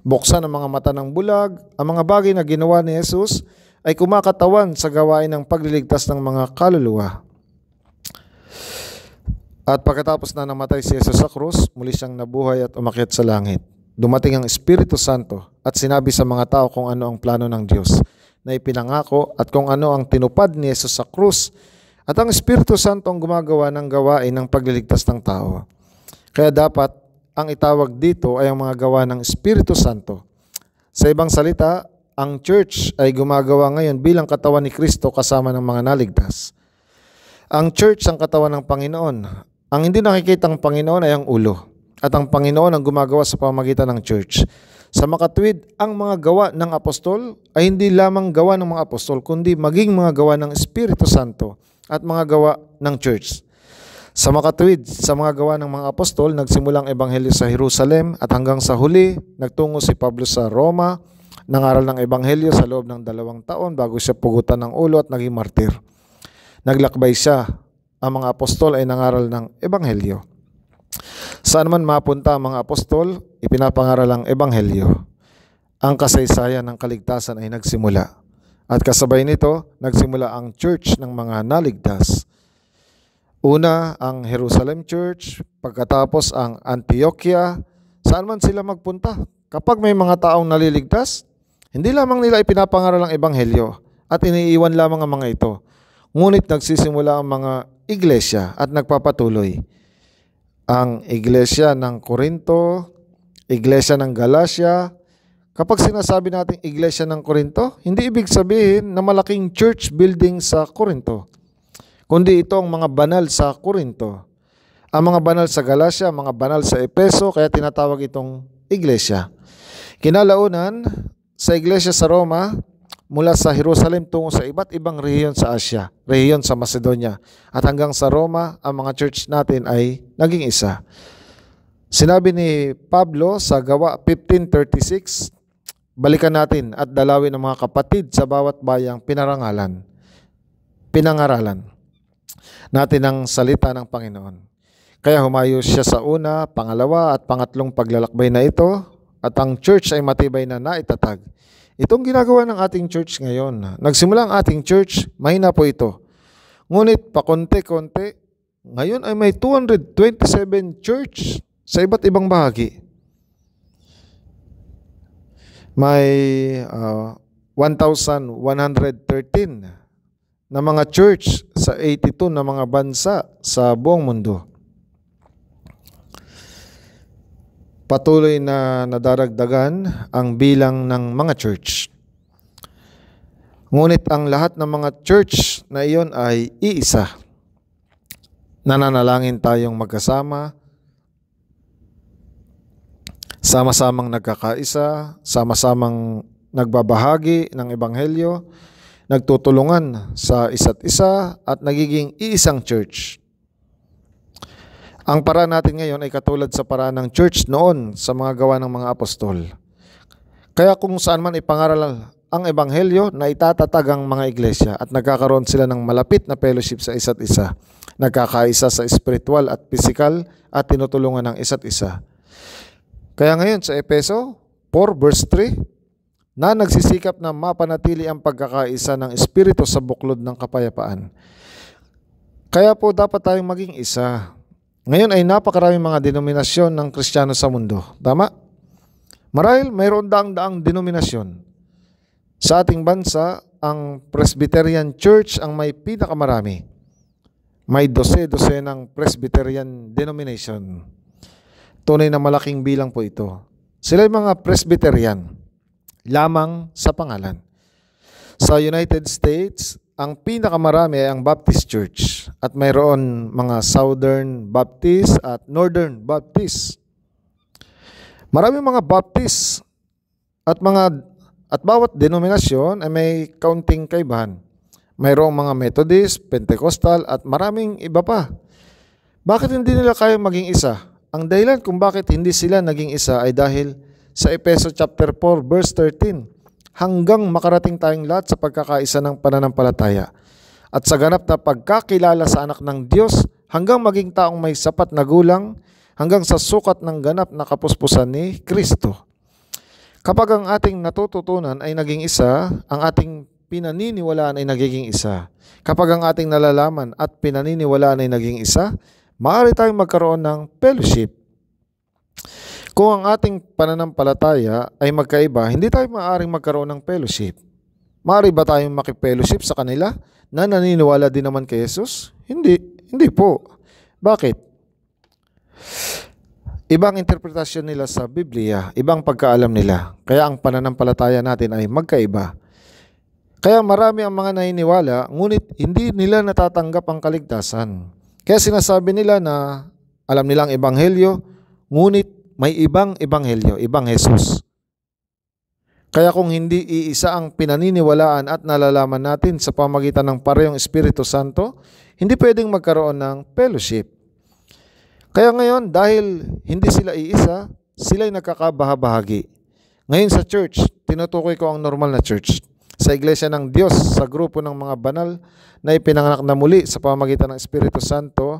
buksan ang mga mata ng bulag, ang mga bagay na ginawa ni Jesus ay kumakatawan sa gawain ng pagliligtas ng mga kaluluwa. At pagkatapos na namatay si Jesus sa krus, muli siyang nabuhay at umakyat sa langit. Dumating ang Espiritu Santo at sinabi sa mga tao kung ano ang plano ng Diyos na ipinangako at kung ano ang tinupad ni Jesus sa krus at ang Espiritu Santo ang gumagawa ng gawain ng pagliligtas ng tao. Kaya dapat ang itawag dito ay ang mga gawa ng Espiritu Santo. Sa ibang salita, ang church ay gumagawa ngayon bilang katawan ni Kristo kasama ng mga naligtas. Ang church ang katawan ng Panginoon. Ang hindi nakikita ng Panginoon ay ang ulo. At ang Panginoon ang gumagawa sa pamagitan ng church. Sa makatwid, ang mga gawa ng apostol ay hindi lamang gawa ng mga apostol, kundi maging mga gawa ng Espiritu Santo at mga gawa ng church. Sa makatuwid sa mga gawa ng mga apostol, nagsimulang ebanghelyo sa Jerusalem at hanggang sa huli, nagtungo si Pablo sa Roma, nangaral ng ebanghelyo sa loob ng dalawang taon bago siya pugutan ng ulo at naging martir. Naglakbay siya. Ang mga apostol ay nangaral ng ebanghelyo. Saan man mapunta ang mga apostol, ipinapangaral ang ebanghelyo. Ang kasaysayan ng kaligtasan ay nagsimula at kasabay nito, nagsimula ang church ng mga naligtas. Una ang Jerusalem Church, pagkatapos ang Antioquia, saan man sila magpunta. Kapag may mga taong naliligtas, hindi lamang nila ipinapangaral ang ebanghelyo at iniiwan lamang ang mga ito. Ngunit nagsisimula ang mga iglesia at nagpapatuloy. Ang iglesia ng Korinto, iglesia ng Galacia, Kapag sinasabi nating iglesia ng Korinto, hindi ibig sabihin na malaking church building sa Korinto, kundi ito ang mga banal sa Korinto. Ang mga banal sa Galacia, mga banal sa Epeso, kaya tinatawag itong iglesia. Kinalaunan, sa iglesia sa Roma, mula sa Jerusalem tungo sa iba't ibang rehiyon sa Asia, rehiyon sa Macedonia, at hanggang sa Roma, ang mga church natin ay naging isa. Sinabi ni Pablo sa Gawa 15.36, Balikan natin at dalawin ng mga kapatid sa bawat bayang pinarangalan, pinangaralan natin ang salita ng Panginoon. Kaya humayo siya sa una, pangalawa at pangatlong paglalakbay na ito at ang church ay matibay na naitatag. Itong ginagawa ng ating church ngayon. Nagsimula ang ating church, mahina po ito. Ngunit pakonti-konti, ngayon ay may 227 church sa iba't ibang bahagi may uh, 1,113 na mga church sa 82 na mga bansa sa buong mundo. Patuloy na nadaragdagan ang bilang ng mga church. Ngunit ang lahat ng mga church na iyon ay iisa. Nananalangin tayong magkasama sama-samang nagkakaisa, sama-samang nagbabahagi ng ebanghelyo, nagtutulungan sa isa't isa at nagiging iisang church. Ang para natin ngayon ay katulad sa para ng church noon sa mga gawa ng mga apostol. Kaya kung saan man ipangaral ang ebanghelyo na itatatag ang mga iglesia at nagkakaroon sila ng malapit na fellowship sa isa't isa. Nagkakaisa sa spiritual at physical at tinutulungan ng isa't isa. Kaya ngayon sa Epeso 4 verse 3, na nagsisikap na mapanatili ang pagkakaisa ng Espiritu sa buklod ng kapayapaan. Kaya po dapat tayong maging isa. Ngayon ay napakaraming mga denominasyon ng Kristiyano sa mundo. Tama? Marahil mayroon daang-daang denominasyon. Sa ating bansa, ang Presbyterian Church ang may pinakamarami. May dose-dose ng Presbyterian denomination. Tunay na malaking bilang po ito. Sila yung mga Presbyterian lamang sa pangalan. Sa United States, ang pinakamarami ay ang Baptist Church at mayroon mga Southern Baptist at Northern Baptist. Maraming mga Baptist at mga at bawat denominasyon ay may counting kaibahan. Mayroong mga Methodist, Pentecostal at maraming iba pa. Bakit hindi nila kaya maging isa? Ang dahilan kung bakit hindi sila naging isa ay dahil sa Epeso chapter 4 verse 13 hanggang makarating tayong lahat sa pagkakaisa ng pananampalataya at sa ganap na pagkakilala sa anak ng Diyos hanggang maging taong may sapat na gulang hanggang sa sukat ng ganap na kapuspusan ni Kristo. Kapag ang ating natututunan ay naging isa, ang ating pinaniniwalaan ay nagiging isa. Kapag ang ating nalalaman at pinaniniwalaan ay naging isa, maaari tayong magkaroon ng fellowship. Kung ang ating pananampalataya ay magkaiba, hindi tayo maaaring magkaroon ng fellowship. Maaari ba tayong makipellowship sa kanila na naniniwala din naman kay Jesus? Hindi, hindi po. Bakit? Ibang interpretasyon nila sa Biblia, ibang pagkaalam nila. Kaya ang pananampalataya natin ay magkaiba. Kaya marami ang mga naniniwala, ngunit hindi nila natatanggap ang kaligtasan. Kaya sinasabi nila na alam nilang ebanghelyo, ngunit may ibang ebanghelyo, ibang Jesus. Kaya kung hindi iisa ang pinaniniwalaan at nalalaman natin sa pamagitan ng parehong Espiritu Santo, hindi pwedeng magkaroon ng fellowship. Kaya ngayon, dahil hindi sila iisa, sila'y nakakabahabahagi. Ngayon sa church, tinutukoy ko ang normal na church sa Iglesia ng Diyos sa grupo ng mga banal na ipinanganak na muli sa pamamagitan ng Espiritu Santo,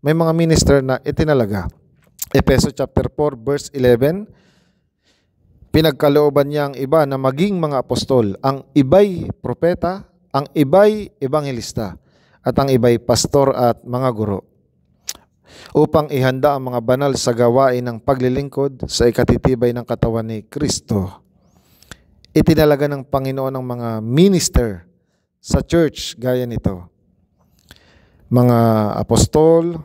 may mga minister na itinalaga. Epeso chapter 4 verse 11 Pinagkalooban niya ang iba na maging mga apostol, ang iba'y propeta, ang iba'y ebanghelista, at ang iba'y pastor at mga guro upang ihanda ang mga banal sa gawain ng paglilingkod sa ikatitibay ng katawan ni Kristo itinalaga ng Panginoon ng mga minister sa church gaya nito. Mga apostol,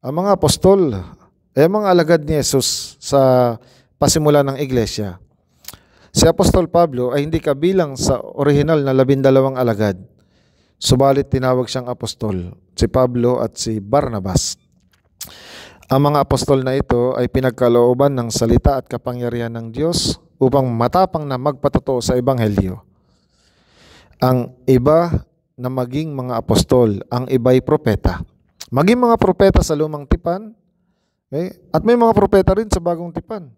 ang mga apostol, eh, ay mga alagad ni Jesus sa pasimula ng iglesia. Si Apostol Pablo ay hindi kabilang sa orihinal na labindalawang alagad. Subalit tinawag siyang apostol, si Pablo at si Barnabas. Ang mga apostol na ito ay pinagkalooban ng salita at kapangyarihan ng Diyos upang matapang na magpatotoo sa Ebanghelyo. Ang iba na maging mga apostol, ang iba'y propeta. Maging mga propeta sa lumang tipan, okay? Eh, at may mga propeta rin sa bagong tipan.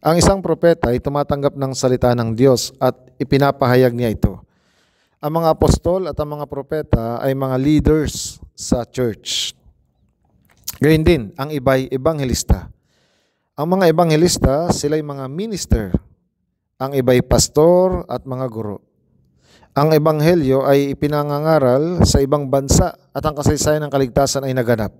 Ang isang propeta ay tumatanggap ng salita ng Diyos at ipinapahayag niya ito. Ang mga apostol at ang mga propeta ay mga leaders sa church. Gayun din, ang iba'y ebanghelista. Ang mga ebanghelista, sila ay mga minister ang iba'y pastor at mga guro. Ang ebanghelyo ay ipinangangaral sa ibang bansa at ang kasaysayan ng kaligtasan ay naganap.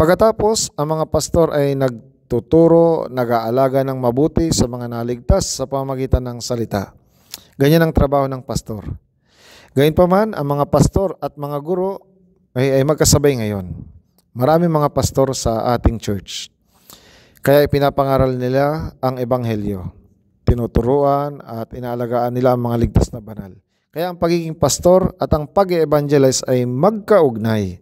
Pagkatapos, ang mga pastor ay nagtuturo, nag-aalaga ng mabuti sa mga naligtas sa pamagitan ng salita. Ganyan ang trabaho ng pastor. Gayunpaman, ang mga pastor at mga guro ay, ay magkasabay ngayon. Marami mga pastor sa ating church. Kaya ipinapangaral nila ang ebanghelyo tinuturuan at inaalagaan nila ang mga ligtas na banal. Kaya ang pagiging pastor at ang pag-evangelize ay magkaugnay.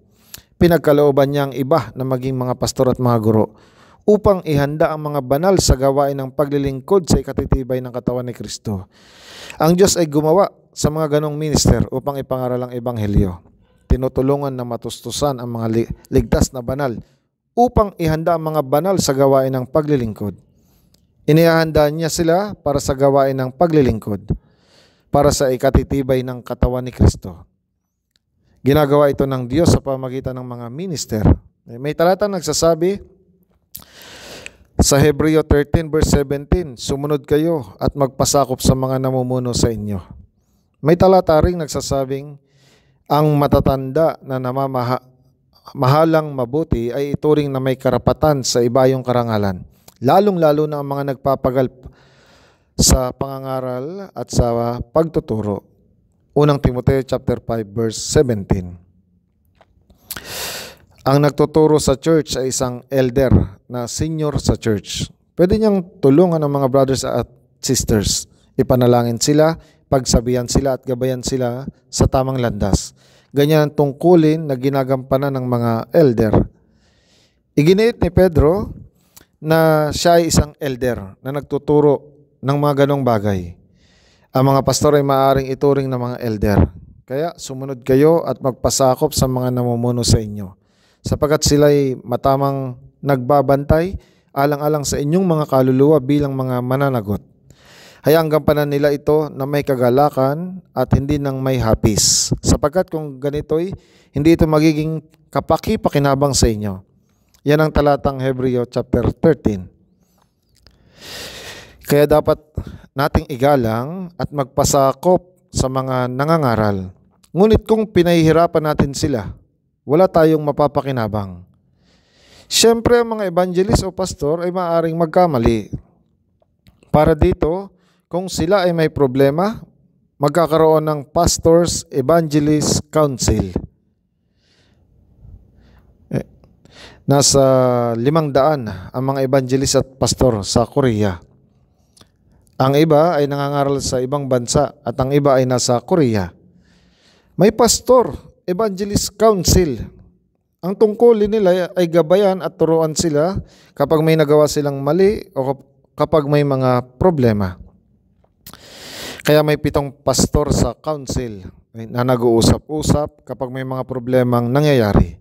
Pinagkalooban niya ang iba na maging mga pastor at mga guro upang ihanda ang mga banal sa gawain ng paglilingkod sa ikatitibay ng katawan ni Kristo. Ang Diyos ay gumawa sa mga ganong minister upang ipangaral ang ebanghelyo. Tinutulungan na matustusan ang mga ligtas na banal upang ihanda ang mga banal sa gawain ng paglilingkod. Inihahanda niya sila para sa gawain ng paglilingkod, para sa ikatitibay ng katawan ni Kristo. Ginagawa ito ng Diyos sa pamagitan ng mga minister. May talata nagsasabi sa Hebreo 13 verse 17, Sumunod kayo at magpasakop sa mga namumuno sa inyo. May talata ring nagsasabing, Ang matatanda na namamahalang mabuti ay ituring na may karapatan sa ibayong karangalan lalong-lalo na ang mga nagpapagal sa pangangaral at sa pagtuturo. Unang Timoteo chapter 5 verse 17. Ang nagtuturo sa church ay isang elder na senior sa church. Pwede niyang tulungan ang mga brothers at sisters. Ipanalangin sila, pagsabihan sila at gabayan sila sa tamang landas. Ganyan ang tungkulin na ginagampanan ng mga elder. Iginiit ni Pedro na siya ay isang elder na nagtuturo ng mga ganong bagay. Ang mga pastor ay maaaring ituring ng mga elder. Kaya sumunod kayo at magpasakop sa mga namumuno sa inyo. Sapagat sila ay matamang nagbabantay alang-alang sa inyong mga kaluluwa bilang mga mananagot. Hayaang gampanan nila ito na may kagalakan at hindi nang may hapis. Sapagkat kung ganito'y hindi ito magiging kapaki-pakinabang sa inyo yan ang talatang Hebreo chapter 13. Kaya dapat nating igalang at magpasakop sa mga nangangaral. Ngunit kung pinahihirapan natin sila, wala tayong mapapakinabang. Siyempre, ang mga evangelist o pastor ay maaaring magkamali. Para dito, kung sila ay may problema, magkakaroon ng Pastors Evangelist Council. Nasa limang daan ang mga evangelist at pastor sa Korea. Ang iba ay nangangaral sa ibang bansa at ang iba ay nasa Korea. May pastor, evangelist council. Ang tungkulin nila ay gabayan at turuan sila kapag may nagawa silang mali o kapag may mga problema. Kaya may pitong pastor sa council na nag-uusap-usap kapag may mga problemang nangyayari.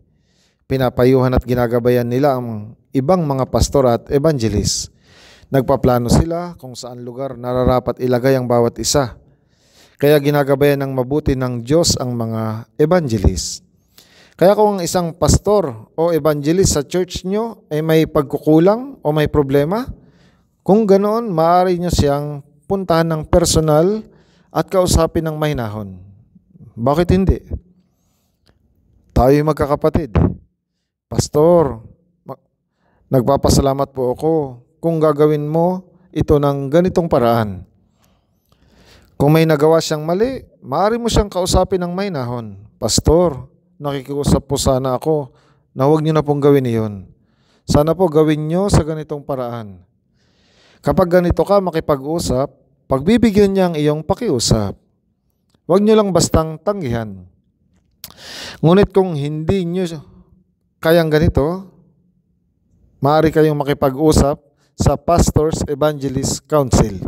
Pinapayuhan at ginagabayan nila ang ibang mga pastor at evangelist. Nagpaplano sila kung saan lugar nararapat ilagay ang bawat isa. Kaya ginagabayan ng mabuti ng Diyos ang mga evangelist. Kaya kung ang isang pastor o evangelist sa church nyo ay may pagkukulang o may problema, kung ganoon, maaari nyo siyang puntahan ng personal at kausapin ng mahinahon. Bakit hindi? Tayo'y magkakapatid. Pastor, nagpapasalamat po ako kung gagawin mo ito ng ganitong paraan. Kung may nagawa siyang mali, maaari mo siyang kausapin ng may nahon. Pastor, nakikiusap po sana ako na huwag niyo na pong gawin iyon. Sana po gawin niyo sa ganitong paraan. Kapag ganito ka makipag-usap, pagbibigyan niya ang iyong pakiusap. Huwag niyo lang bastang tanggihan. Ngunit kung hindi niyo Kayang ganito, maaari kayong makipag-usap sa Pastors Evangelist Council.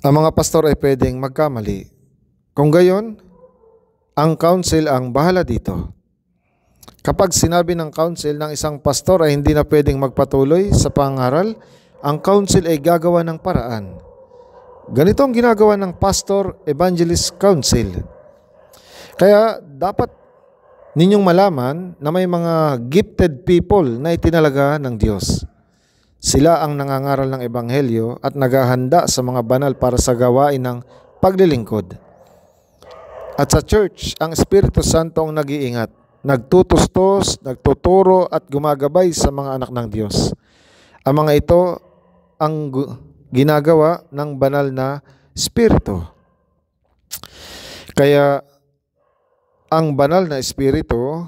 Ang mga pastor ay pwedeng magkamali. Kung gayon, ang council ang bahala dito. Kapag sinabi ng council ng isang pastor ay hindi na pwedeng magpatuloy sa pangaral, ang council ay gagawa ng paraan. Ganito ang ginagawa ng Pastor Evangelist Council. Kaya dapat ninyong malaman na may mga gifted people na itinalaga ng Diyos. Sila ang nangangaral ng Ebanghelyo at naghahanda sa mga banal para sa gawain ng paglilingkod. At sa church, ang Espiritu Santo ang nag-iingat, nagtutustos, nagtuturo at gumagabay sa mga anak ng Diyos. Ang mga ito ang ginagawa ng banal na Espiritu. Kaya ang banal na espiritu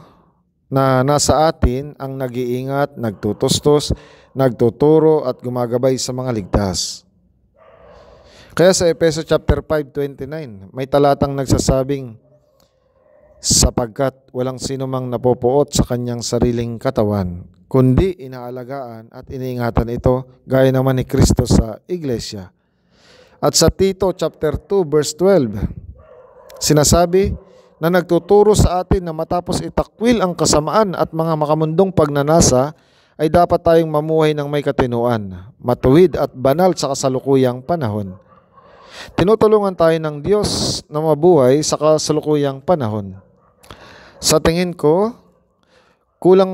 na nasa atin ang nag-iingat, nagtutustos, nagtuturo at gumagabay sa mga ligtas. Kaya sa Epeso chapter 5:29, may talatang nagsasabing sapagkat walang sino mang napopuot sa kanyang sariling katawan, kundi inaalagaan at iniingatan ito gaya naman ni Kristo sa iglesia. At sa Tito chapter 2 verse 12, sinasabi, na nagtuturo sa atin na matapos itakwil ang kasamaan at mga makamundong pagnanasa, ay dapat tayong mamuhay ng may katinuan, matuwid at banal sa kasalukuyang panahon. Tinutulungan tayo ng Diyos na mabuhay sa kasalukuyang panahon. Sa tingin ko, kulang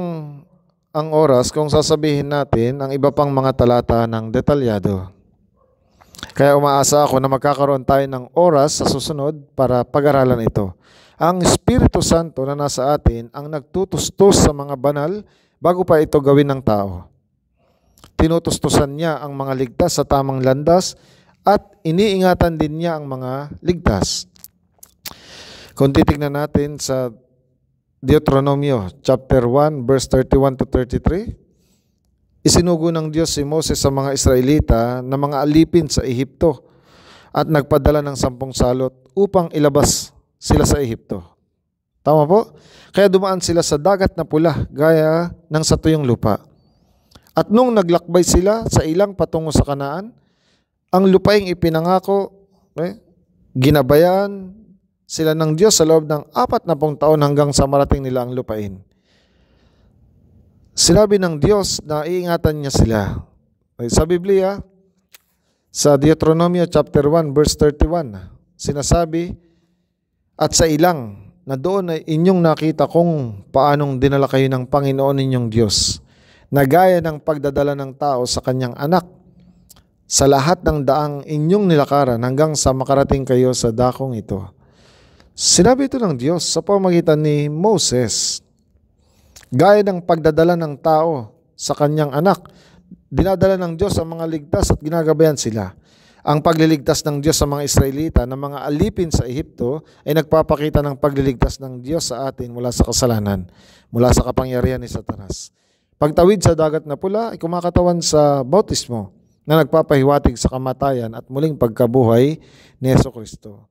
ang oras kung sasabihin natin ang iba pang mga talata ng detalyado. Kaya umaasa ako na magkakaroon tayo ng oras sa susunod para pag-aralan ito ang Espiritu Santo na nasa atin ang nagtutustos sa mga banal bago pa ito gawin ng tao. Tinutustosan niya ang mga ligtas sa tamang landas at iniingatan din niya ang mga ligtas. Kung titignan natin sa Deuteronomio chapter 1 verse 31 to 33, isinugo ng Diyos si Moses sa mga Israelita na mga alipin sa Ehipto at nagpadala ng sampung salot upang ilabas sila sa Ehipto. Tama po? Kaya dumaan sila sa dagat na pula gaya ng sa tuyong lupa. At nung naglakbay sila sa ilang patungo sa kanaan, ang lupaing ipinangako, eh, ginabayan sila ng Diyos sa loob ng apat na pong taon hanggang sa marating nila ang lupain. Sinabi ng Diyos na iingatan niya sila. Eh, sa Biblia, sa Deuteronomy chapter 1 verse 31, sinasabi, at sa ilang na doon ay inyong nakita kung paanong dinala kayo ng Panginoon ninyong Diyos na gaya ng pagdadala ng tao sa kanyang anak sa lahat ng daang inyong nilakaran hanggang sa makarating kayo sa dakong ito. Sinabi ito ng Diyos sa pamagitan ni Moses. Gaya ng pagdadala ng tao sa kanyang anak, dinadala ng Diyos ang mga ligtas at ginagabayan sila. Ang pagliligtas ng Diyos sa mga Israelita na mga alipin sa Ehipto ay nagpapakita ng pagliligtas ng Diyos sa atin mula sa kasalanan, mula sa kapangyarihan ni Satanas. Pagtawid sa dagat na pula ay kumakatawan sa bautismo na nagpapahiwatig sa kamatayan at muling pagkabuhay ni Yeso Kristo.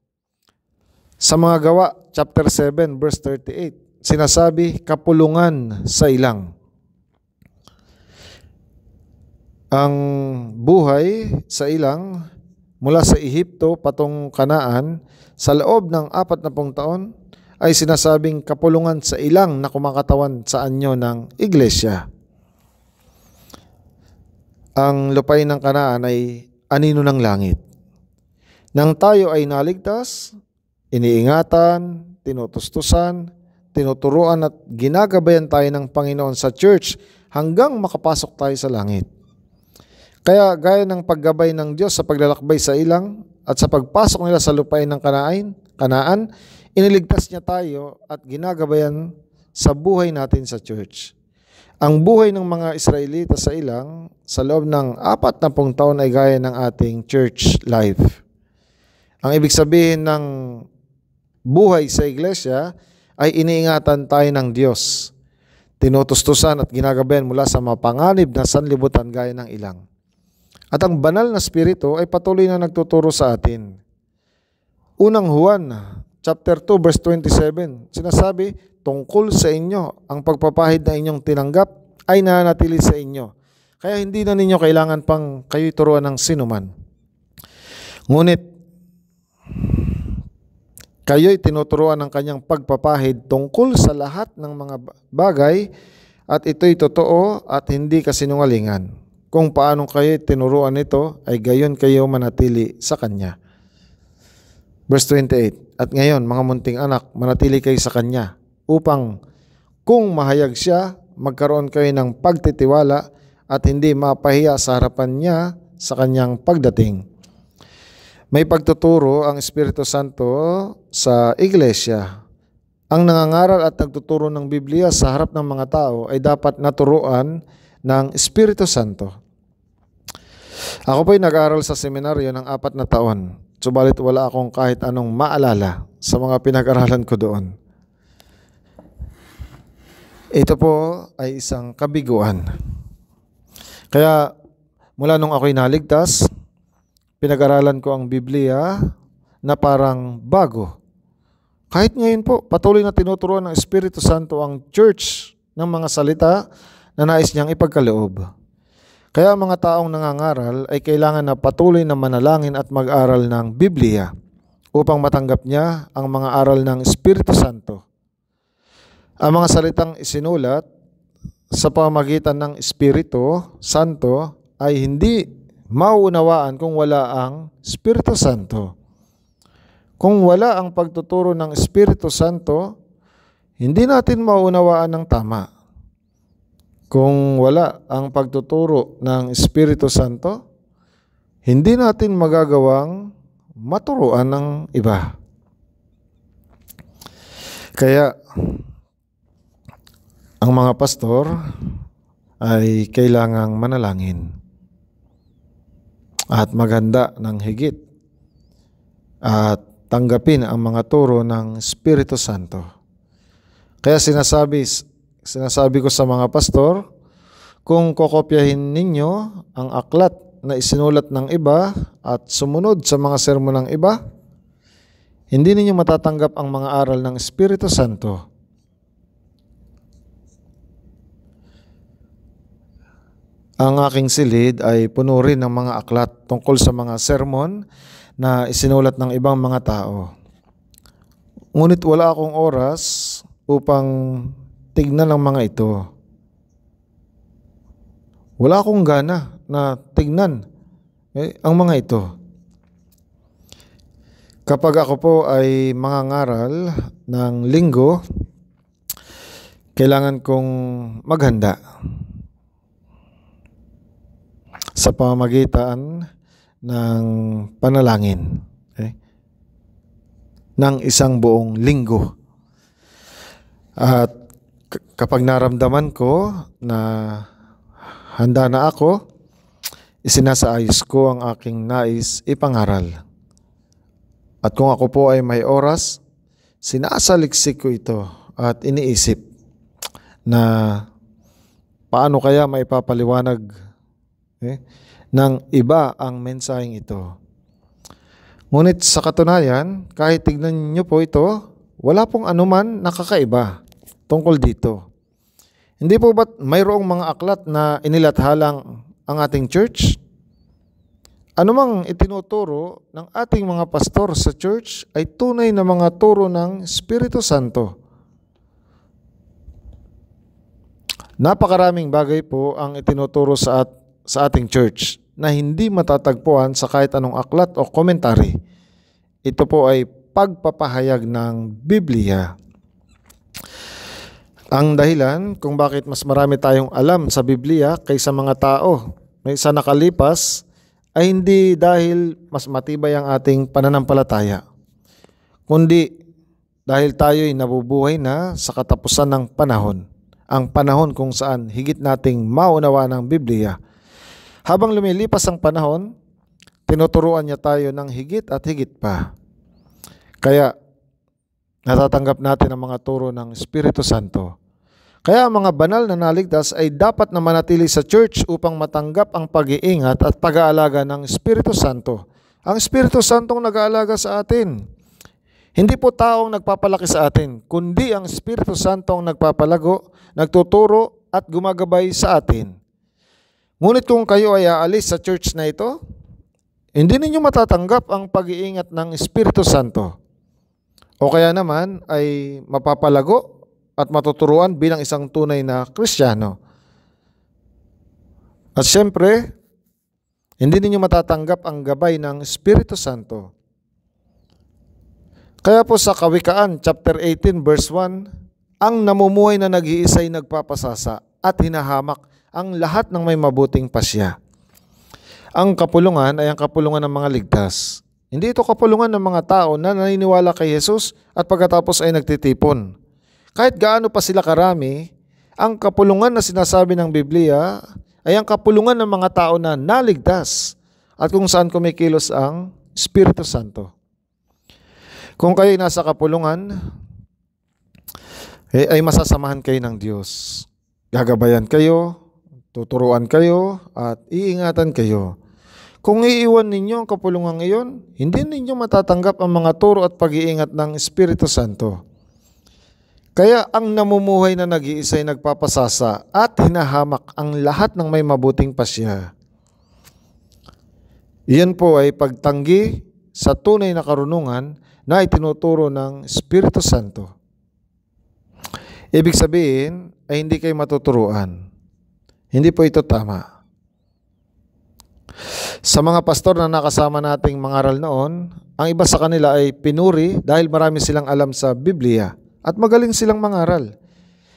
Sa mga gawa, chapter 7, verse 38, sinasabi, kapulungan sa ilang ang buhay sa ilang mula sa Ehipto patong Kanaan sa loob ng apat na pong taon ay sinasabing kapulungan sa ilang na kumakatawan sa anyo ng iglesia. Ang lupain ng Kanaan ay anino ng langit. Nang tayo ay naligtas, iniingatan, tinutustusan, tinuturuan at ginagabayan tayo ng Panginoon sa church hanggang makapasok tayo sa langit. Kaya gaya ng paggabay ng Diyos sa paglalakbay sa ilang at sa pagpasok nila sa lupain ng Kanaan, Kanaan iniligtas niya tayo at ginagabayan sa buhay natin sa church. Ang buhay ng mga Israelita sa ilang sa loob ng apat na pong taon ay gaya ng ating church life. Ang ibig sabihin ng buhay sa iglesia ay iniingatan tayo ng Diyos. Tinutustusan at ginagabayan mula sa mapanganib na sanlibutan gaya ng ilang. At ang banal na spirito ay patuloy na nagtuturo sa atin. Unang Juan chapter 2 verse 27, sinasabi, tungkol sa inyo, ang pagpapahid na inyong tinanggap ay nanatili sa inyo. Kaya hindi na ninyo kailangan pang kayo turuan ng sinuman. Ngunit, kayo'y tinuturuan ng kanyang pagpapahid tungkol sa lahat ng mga bagay at ito'y totoo at hindi kasinungalingan. Kung paano kayo tinuruan ito, ay gayon kayo manatili sa Kanya. Verse 28, At ngayon, mga munting anak, manatili kayo sa Kanya, upang kung mahayag siya, magkaroon kayo ng pagtitiwala at hindi mapahiya sa harapan niya sa kanyang pagdating. May pagtuturo ang Espiritu Santo sa Iglesia. Ang nangangaral at nagtuturo ng Biblia sa harap ng mga tao ay dapat naturuan ng Espiritu Santo. Ako po'y nag-aral sa seminaryo ng apat na taon, subalit wala akong kahit anong maalala sa mga pinag-aralan ko doon. Ito po ay isang kabiguan. Kaya mula nung ako'y naligtas, pinag-aralan ko ang Biblia na parang bago. Kahit ngayon po, patuloy na tinuturuan ng Espiritu Santo ang church ng mga salita na nais niyang ipagkaloob. Kaya mga taong nangangaral ay kailangan na patuloy na manalangin at mag-aral ng Biblia upang matanggap niya ang mga aral ng Espiritu Santo. Ang mga salitang isinulat sa pamagitan ng Espiritu Santo ay hindi mauunawaan kung wala ang Espiritu Santo. Kung wala ang pagtuturo ng Espiritu Santo, hindi natin mauunawaan ng tama. Kung wala ang pagtuturo ng Espiritu Santo, hindi natin magagawang maturuan ng iba. Kaya ang mga pastor ay kailangang manalangin at maganda ng higit at tanggapin ang mga turo ng Espiritu Santo. Kaya sinasabi Sinasabi ko sa mga pastor, kung kokopyahin ninyo ang aklat na isinulat ng iba at sumunod sa mga sermon ng iba, hindi ninyo matatanggap ang mga aral ng Espiritu Santo. Ang aking silid ay puno rin ng mga aklat tungkol sa mga sermon na isinulat ng ibang mga tao. Ngunit wala akong oras upang tignan ng mga ito. Wala akong gana na tignan eh, ang mga ito. Kapag ako po ay mangangaral ng linggo, kailangan kong maghanda sa pamamagitan ng panalangin okay? Eh, ng isang buong linggo. At kapag naramdaman ko na handa na ako, isinasaayos ko ang aking nais ipangaral. At kung ako po ay may oras, sinasaliksik ko ito at iniisip na paano kaya maipapaliwanag eh, ng iba ang mensaheng ito. Ngunit sa katunayan, kahit tignan niyo po ito, wala pong anuman nakakaiba tungkol dito. Hindi po ba't mayroong mga aklat na inilathalang ang ating church? Anumang itinuturo ng ating mga pastor sa church ay tunay na mga turo ng Espiritu Santo. Napakaraming bagay po ang itinuturo sa, at, sa ating church na hindi matatagpuan sa kahit anong aklat o komentary. Ito po ay pagpapahayag ng Biblia. Ang dahilan kung bakit mas marami tayong alam sa Biblia kaysa mga tao na isa nakalipas ay hindi dahil mas matibay ang ating pananampalataya, kundi dahil tayo'y nabubuhay na sa katapusan ng panahon, ang panahon kung saan higit nating maunawa ng Biblia. Habang lumilipas ang panahon, tinuturuan niya tayo ng higit at higit pa. Kaya, natatanggap natin ang mga turo ng Espiritu Santo kaya ang mga banal na naligtas ay dapat na manatili sa church upang matanggap ang pag-iingat at pag-aalaga ng Espiritu Santo. Ang Espiritu Santo ang nag-aalaga sa atin. Hindi po tao ang nagpapalaki sa atin, kundi ang Espiritu Santo ang nagpapalago, nagtuturo at gumagabay sa atin. Ngunit kung kayo ay aalis sa church na ito, hindi ninyo matatanggap ang pag-iingat ng Espiritu Santo. O kaya naman ay mapapalago at matuturuan bilang isang tunay na Kristiyano. At siyempre, hindi ninyo matatanggap ang gabay ng Espiritu Santo. Kaya po sa Kawikaan chapter 18 verse 1, ang namumuhay na nag-iisa'y nagpapasasa at hinahamak ang lahat ng may mabuting pasya. Ang kapulungan ay ang kapulungan ng mga ligtas. Hindi ito kapulungan ng mga tao na naniniwala kay Jesus at pagkatapos ay nagtitipon. Kahit gaano pa sila karami, ang kapulungan na sinasabi ng Biblia ay ang kapulungan ng mga tao na naligtas at kung saan kumikilos ang Espiritu Santo. Kung kayo nasa kapulungan, eh, ay masasamahan kayo ng Diyos. Gagabayan kayo, tuturuan kayo, at iingatan kayo. Kung iiwan ninyo ang kapulungan iyon, hindi ninyo matatanggap ang mga turo at pag-iingat ng Espiritu Santo. Kaya ang namumuhay na nag-iisa ay nagpapasasa at hinahamak ang lahat ng may mabuting pasya. Iyan po ay pagtanggi sa tunay na karunungan na itinuturo ng Espiritu Santo. Ibig sabihin ay hindi kayo matuturuan. Hindi po ito tama. Sa mga pastor na nakasama nating mangaral noon, ang iba sa kanila ay pinuri dahil marami silang alam sa Biblia at magaling silang mangaral.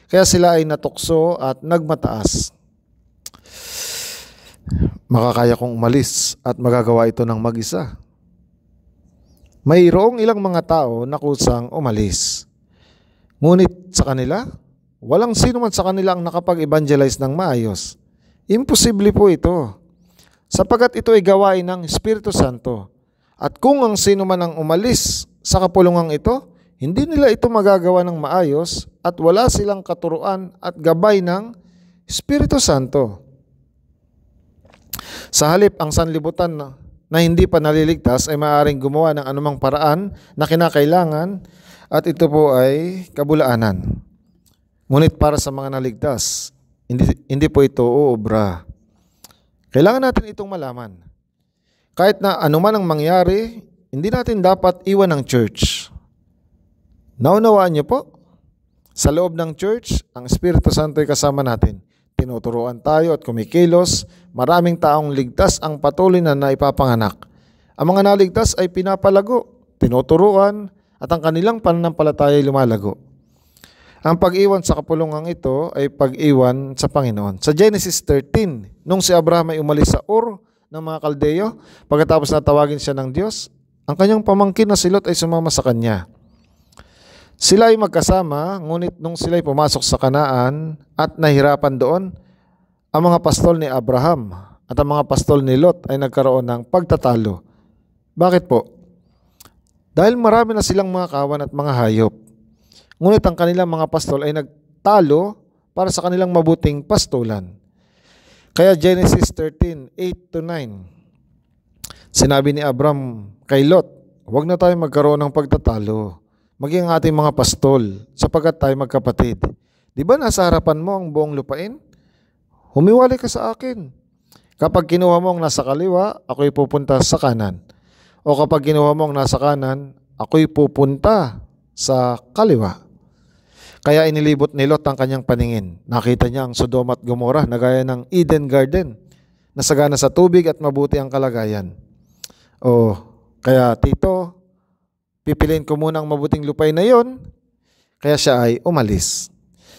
Kaya sila ay natukso at nagmataas. Makakaya kong umalis at magagawa ito ng mag-isa. Mayroong ilang mga tao na kusang umalis. Ngunit sa kanila, walang sino man sa kanila ang nakapag-evangelize ng maayos. Imposible po ito. Sapagat ito ay gawain ng Espiritu Santo. At kung ang sino man ang umalis sa kapulungang ito, hindi nila ito magagawa ng maayos at wala silang katuruan at gabay ng Espiritu Santo. Sa halip, ang sanlibutan na, na hindi pa naliligtas ay maaaring gumawa ng anumang paraan na kinakailangan at ito po ay kabulaanan. Ngunit para sa mga naligtas, hindi, hindi po ito uobra. Kailangan natin itong malaman. Kahit na anuman ang mangyari, hindi natin dapat iwan ang church. Naunawaan niyo po, sa loob ng church, ang Espiritu Santo ay kasama natin. Tinuturuan tayo at kumikilos, maraming taong ligtas ang patuloy na naipapanganak. Ang mga naligtas ay pinapalago, tinuturuan, at ang kanilang pananampalataya ay lumalago. Ang pag-iwan sa kapulungang ito ay pag-iwan sa Panginoon. Sa Genesis 13, nung si Abraham ay umalis sa Ur ng mga Kaldeyo, pagkatapos natawagin siya ng Diyos, ang kanyang pamangkin na silot ay sumama sa kanya. Sila ay magkasama, ngunit nung sila ay pumasok sa kanaan at nahirapan doon, ang mga pastol ni Abraham at ang mga pastol ni Lot ay nagkaroon ng pagtatalo. Bakit po? Dahil marami na silang mga kawan at mga hayop. Ngunit ang kanilang mga pastol ay nagtalo para sa kanilang mabuting pastulan. Kaya Genesis 13, 8 to 9, sinabi ni Abram kay Lot, huwag na tayo magkaroon ng pagtatalo maging ating mga pastol sapagkat tayo magkapatid. Di ba nasa harapan mo ang buong lupain? Humiwalay ka sa akin. Kapag kinuha mo ang nasa kaliwa, ako'y pupunta sa kanan. O kapag kinuha mo ang nasa kanan, ako'y pupunta sa kaliwa. Kaya inilibot ni Lot ang kanyang paningin. Nakita niya ang Sodom at Gomorrah na gaya ng Eden Garden nasagana sa tubig at mabuti ang kalagayan. O, oh, kaya tito, Pipiliin ko muna ang mabuting lupay na yon, Kaya siya ay umalis.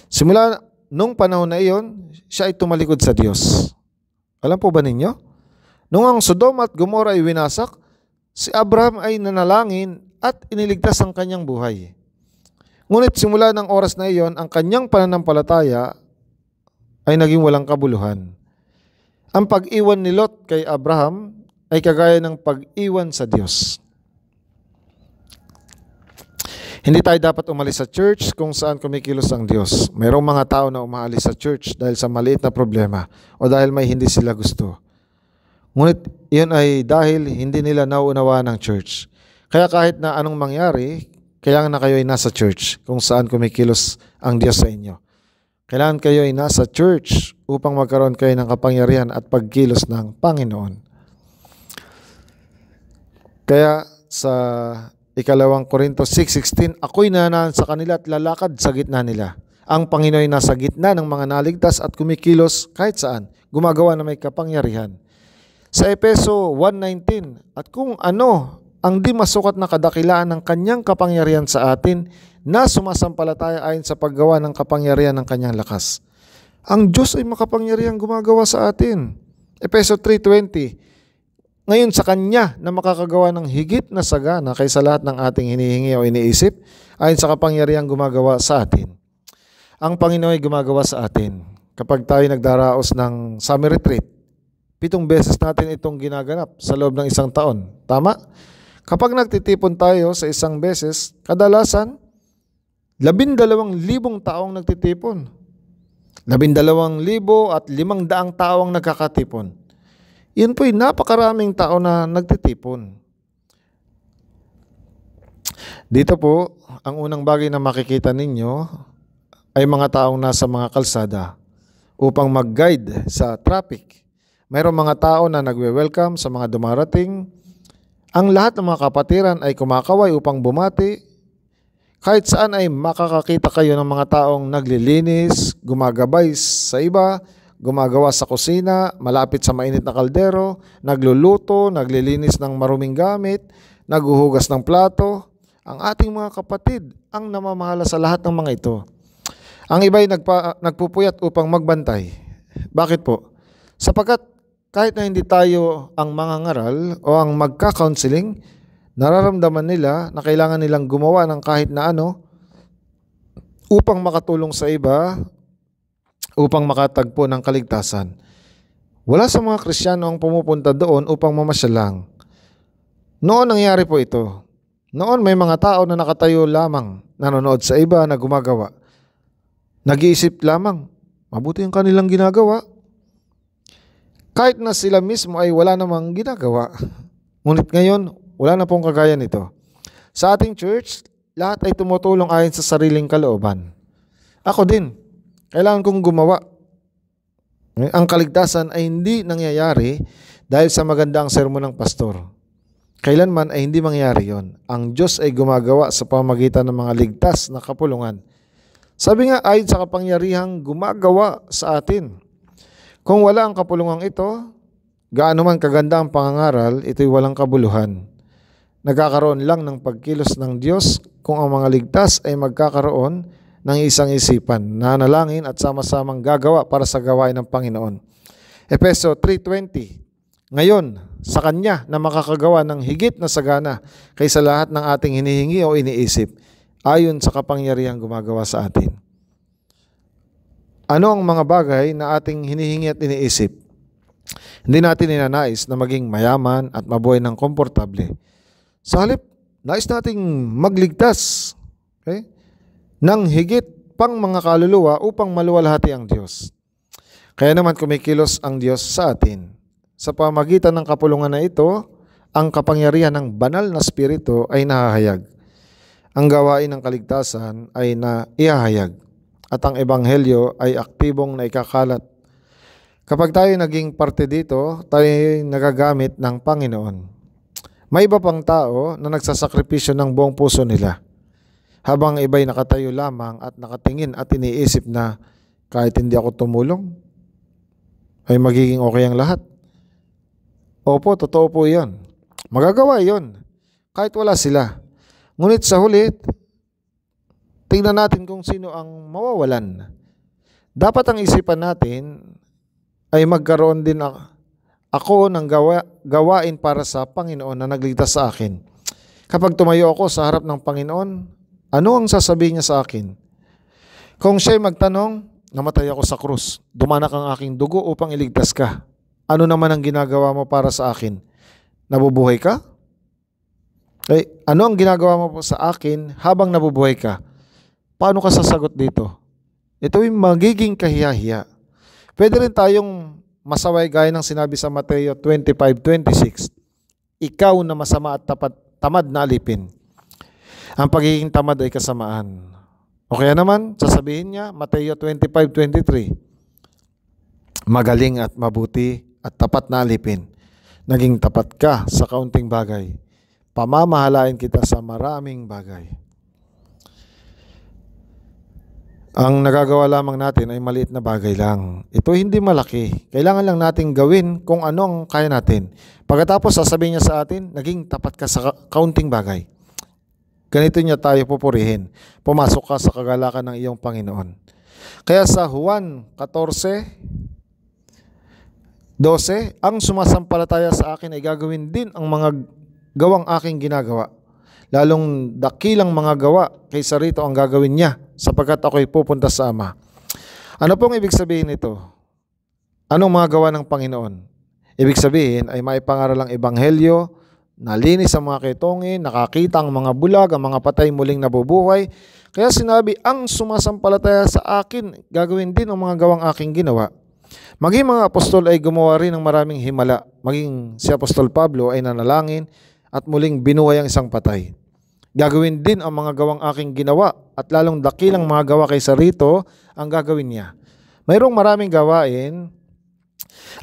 Simula nung panahon na iyon, siya ay tumalikod sa Diyos. Alam po ba ninyo? Nung ang Sodom at Gomora ay winasak, si Abraham ay nanalangin at iniligtas ang kanyang buhay. Ngunit simula ng oras na iyon, ang kanyang pananampalataya ay naging walang kabuluhan. Ang pag-iwan ni Lot kay Abraham ay kagaya ng pag-iwan sa Diyos. Hindi tayo dapat umalis sa church kung saan kumikilos ang Diyos. Mayroong mga tao na umaalis sa church dahil sa maliit na problema o dahil may hindi sila gusto. Ngunit iyon ay dahil hindi nila nauunawa ng church. Kaya kahit na anong mangyari, kailangan na kayo ay nasa church kung saan kumikilos ang Diyos sa inyo. Kailangan kayo ay nasa church upang magkaroon kayo ng kapangyarihan at pagkilos ng Panginoon. Kaya sa Ikalawang Korinto 6.16, Ako'y nanaan sa kanila at lalakad sa gitna nila. Ang Panginoon nasa gitna ng mga naligtas at kumikilos kahit saan, gumagawa na may kapangyarihan. Sa Epeso 1.19, At kung ano ang di masukat na kadakilaan ng kanyang kapangyarihan sa atin na sumasampalataya ayon sa paggawa ng kapangyarihan ng kanyang lakas. Ang Diyos ay makapangyarihang gumagawa sa atin. Epeso 3.20 ngayon sa Kanya na makakagawa ng higit na sagana kaysa lahat ng ating hinihingi o iniisip ayon sa kapangyarihang gumagawa sa atin. Ang Panginoon ay gumagawa sa atin. Kapag tayo nagdaraos ng summer retreat, pitong beses natin itong ginaganap sa loob ng isang taon. Tama? Kapag nagtitipon tayo sa isang beses, kadalasan, labindalawang libong taong nagtitipon. Labindalawang libo at limang daang taong nagkakatipon. Yun po'y napakaraming tao na nagtitipon. Dito po, ang unang bagay na makikita ninyo ay mga taong nasa mga kalsada upang mag-guide sa traffic. Mayroong mga tao na nagwe-welcome sa mga dumarating. Ang lahat ng mga kapatiran ay kumakaway upang bumati. Kahit saan ay makakakita kayo ng mga taong naglilinis, gumagabay sa iba, gumagawa sa kusina, malapit sa mainit na kaldero, nagluluto, naglilinis ng maruming gamit, naghuhugas ng plato, ang ating mga kapatid ang namamahala sa lahat ng mga ito. Ang iba'y nagpa, nagpupuyat upang magbantay. Bakit po? Sapagkat kahit na hindi tayo ang mga ngaral o ang magka-counseling, nararamdaman nila na kailangan nilang gumawa ng kahit na ano upang makatulong sa iba upang makatagpo ng kaligtasan. Wala sa mga Kristiyano ang pumupunta doon upang mamasyal lang. Noon nangyari po ito. Noon may mga tao na nakatayo lamang, nanonood sa iba na gumagawa. Nag-iisip lamang, mabuti ang kanilang ginagawa. Kahit na sila mismo ay wala namang ginagawa. Ngunit ngayon, wala na pong kagaya nito. Sa ating church, lahat ay tumutulong ayon sa sariling kalooban. Ako din, kailangan kong gumawa. Eh, ang kaligtasan ay hindi nangyayari dahil sa magandang sermon ng pastor. Kailanman ay hindi mangyayari yon. Ang Diyos ay gumagawa sa pamagitan ng mga ligtas na kapulungan. Sabi nga ayon sa kapangyarihang gumagawa sa atin. Kung wala ang kapulungang ito, gaano man kaganda ang pangangaral, ito'y walang kabuluhan. Nagkakaroon lang ng pagkilos ng Diyos kung ang mga ligtas ay magkakaroon ng isang isipan, nanalangin at sama-samang gagawa para sa gawain ng Panginoon. Epeso 3.20 Ngayon, sa Kanya na makakagawa ng higit na sagana kaysa lahat ng ating hinihingi o iniisip ayon sa kapangyarihang gumagawa sa atin. Ano ang mga bagay na ating hinihingi at iniisip? Hindi natin inanais na maging mayaman at mabuhay ng komportable. Sa halip, nais nating magligtas. Okay? ng higit pang mga kaluluwa upang maluwalhati ang Diyos. Kaya naman kumikilos ang Diyos sa atin. Sa pamagitan ng kapulungan na ito, ang kapangyarihan ng banal na spirito ay nahahayag. Ang gawain ng kaligtasan ay naihahayag at ang ebanghelyo ay aktibong naikakalat. Kapag tayo naging parte dito, tayo nagagamit ng Panginoon. May iba pang tao na nagsasakripisyo ng buong puso nila habang iba'y nakatayo lamang at nakatingin at iniisip na kahit hindi ako tumulong, ay magiging okay ang lahat. Opo, totoo po yan. Magagawa yon kahit wala sila. Ngunit sa huli, tingnan natin kung sino ang mawawalan. Dapat ang isipan natin ay magkaroon din ako ng gawa, gawain para sa Panginoon na nagligtas sa akin. Kapag tumayo ako sa harap ng Panginoon, ano ang sasabihin niya sa akin? Kung siya'y magtanong, namatay ako sa krus, dumanak ang aking dugo upang iligtas ka. Ano naman ang ginagawa mo para sa akin? Nabubuhay ka? Eh, ano ang ginagawa mo po sa akin habang nabubuhay ka? Paano ka sasagot dito? Ito yung magiging kahiyahiya. Pwede rin tayong masaway gaya ng sinabi sa Mateo 25:26. Ikaw na masama at tapat, tamad na alipin. Ang pagiging tamad ay kasamaan. O kaya naman, sasabihin niya, Mateo 25:23. Magaling at mabuti at tapat na alipin. Naging tapat ka sa kaunting bagay. Pamamahalain kita sa maraming bagay. Ang nagagawa lamang natin ay maliit na bagay lang. Ito hindi malaki. Kailangan lang nating gawin kung anong kaya natin. Pagkatapos sasabihin niya sa atin, naging tapat ka sa kaunting bagay. Ganito niya tayo pupurihin. Pumasok ka sa kagalakan ng iyong Panginoon. Kaya sa Juan 14, 12, ang sumasampalataya sa akin ay gagawin din ang mga gawang aking ginagawa. Lalong dakilang mga gawa kaysa rito ang gagawin niya sapagkat ako'y pupunta sa Ama. Ano pong ibig sabihin nito? Anong mga gawa ng Panginoon? Ibig sabihin ay maipangaral ang ebanghelyo, Nalinis ang mga ketongin, nakakita ang mga bulag, ang mga patay muling nabubuhay. Kaya sinabi, ang sumasampalataya sa akin, gagawin din ang mga gawang aking ginawa. Maging mga apostol ay gumawa rin ng maraming himala. Maging si Apostol Pablo ay nanalangin at muling binuhay ang isang patay. Gagawin din ang mga gawang aking ginawa at lalong dakilang mga gawa kaysa rito ang gagawin niya. Mayroong maraming gawain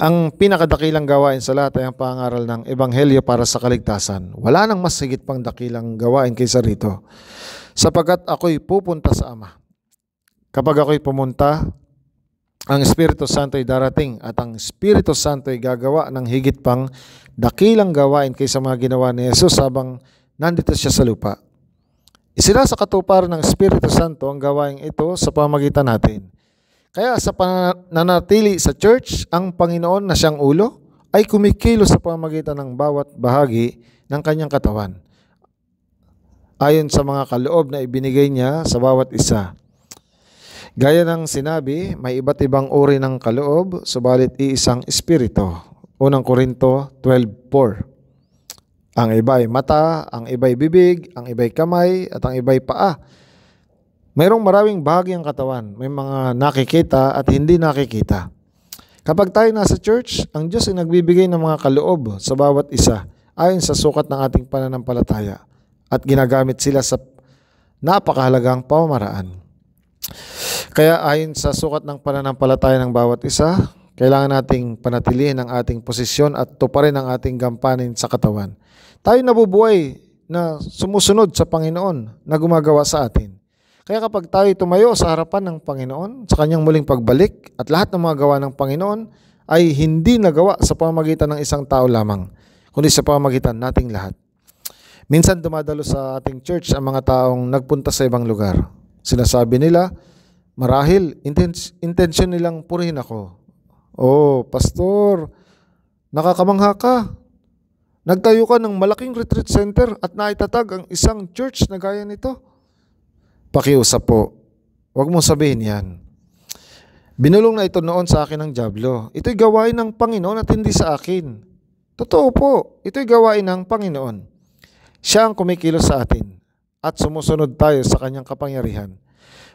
ang pinakadakilang gawain sa lahat ay ang pangaral ng Ebanghelyo para sa kaligtasan. Wala nang mas higit pang dakilang gawain kaysa rito. Sapagkat ako'y pupunta sa Ama. Kapag ako'y pumunta, ang Espiritu Santo ay darating at ang Espiritu Santo ay gagawa ng higit pang dakilang gawain kaysa mga ginawa ni Jesus habang nandito siya sa lupa. Isila sa katuparan ng Espiritu Santo ang gawain ito sa pamagitan natin. Kaya sa pananatili sa church, ang Panginoon na siyang ulo ay kumikilos sa pamagitan ng bawat bahagi ng kanyang katawan. Ayon sa mga kaloob na ibinigay niya sa bawat isa. Gaya ng sinabi, may iba't ibang uri ng kaloob, subalit iisang espirito. Unang Korinto 12.4 Ang iba'y mata, ang iba'y bibig, ang iba'y kamay, at ang iba'y paa Mayroong maraming bahagi ang katawan. May mga nakikita at hindi nakikita. Kapag tayo nasa church, ang Diyos ay nagbibigay ng mga kaloob sa bawat isa ayon sa sukat ng ating pananampalataya at ginagamit sila sa napakahalagang pamamaraan. Kaya ayon sa sukat ng pananampalataya ng bawat isa, kailangan nating panatilihin ang ating posisyon at tuparin ang ating gampanin sa katawan. Tayo nabubuhay na sumusunod sa Panginoon na gumagawa sa atin. Kaya kapag tayo tumayo sa harapan ng Panginoon, sa kanyang muling pagbalik at lahat ng mga gawa ng Panginoon ay hindi nagawa sa pamagitan ng isang tao lamang, kundi sa pamagitan nating lahat. Minsan dumadalo sa ating church ang mga taong nagpunta sa ibang lugar. Sinasabi nila, marahil intention nilang purihin ako. Oh, pastor, nakakamangha ka. Nagtayo ka ng malaking retreat center at naitatag ang isang church na gaya nito. Pakiusap po. Huwag mong sabihin yan. Binulong na ito noon sa akin ng Diablo. Ito'y gawain ng Panginoon at hindi sa akin. Totoo po, ito'y gawain ng Panginoon. Siya ang kumikilos sa atin at sumusunod tayo sa kanyang kapangyarihan.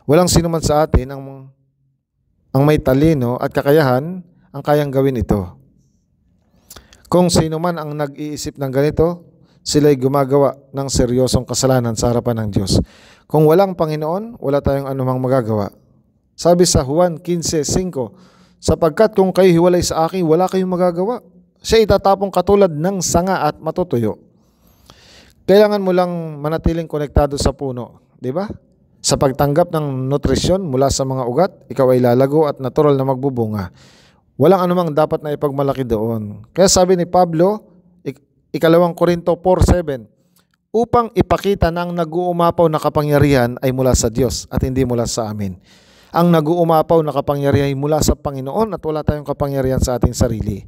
Walang sinuman sa atin ang, ang may talino at kakayahan ang kayang gawin ito. Kung sino man ang nag-iisip ng ganito, sila'y gumagawa ng seryosong kasalanan sa harapan ng Diyos. Kung walang Panginoon, wala tayong anumang magagawa. Sabi sa Juan 15.5, Sapagkat kung kayo hiwalay sa akin, wala kayong magagawa. Siya itatapong katulad ng sanga at matutuyo. Kailangan mo lang manatiling konektado sa puno, di ba? Sa pagtanggap ng nutrisyon mula sa mga ugat, ikaw ay lalago at natural na magbubunga. Walang anumang dapat na ipagmalaki doon. Kaya sabi ni Pablo, ik- ikalawang Korinto 4.7, upang ipakita na ang nag-uumapaw na kapangyarihan ay mula sa Diyos at hindi mula sa amin. Ang nag-uumapaw na kapangyarihan ay mula sa Panginoon at wala tayong kapangyarihan sa ating sarili.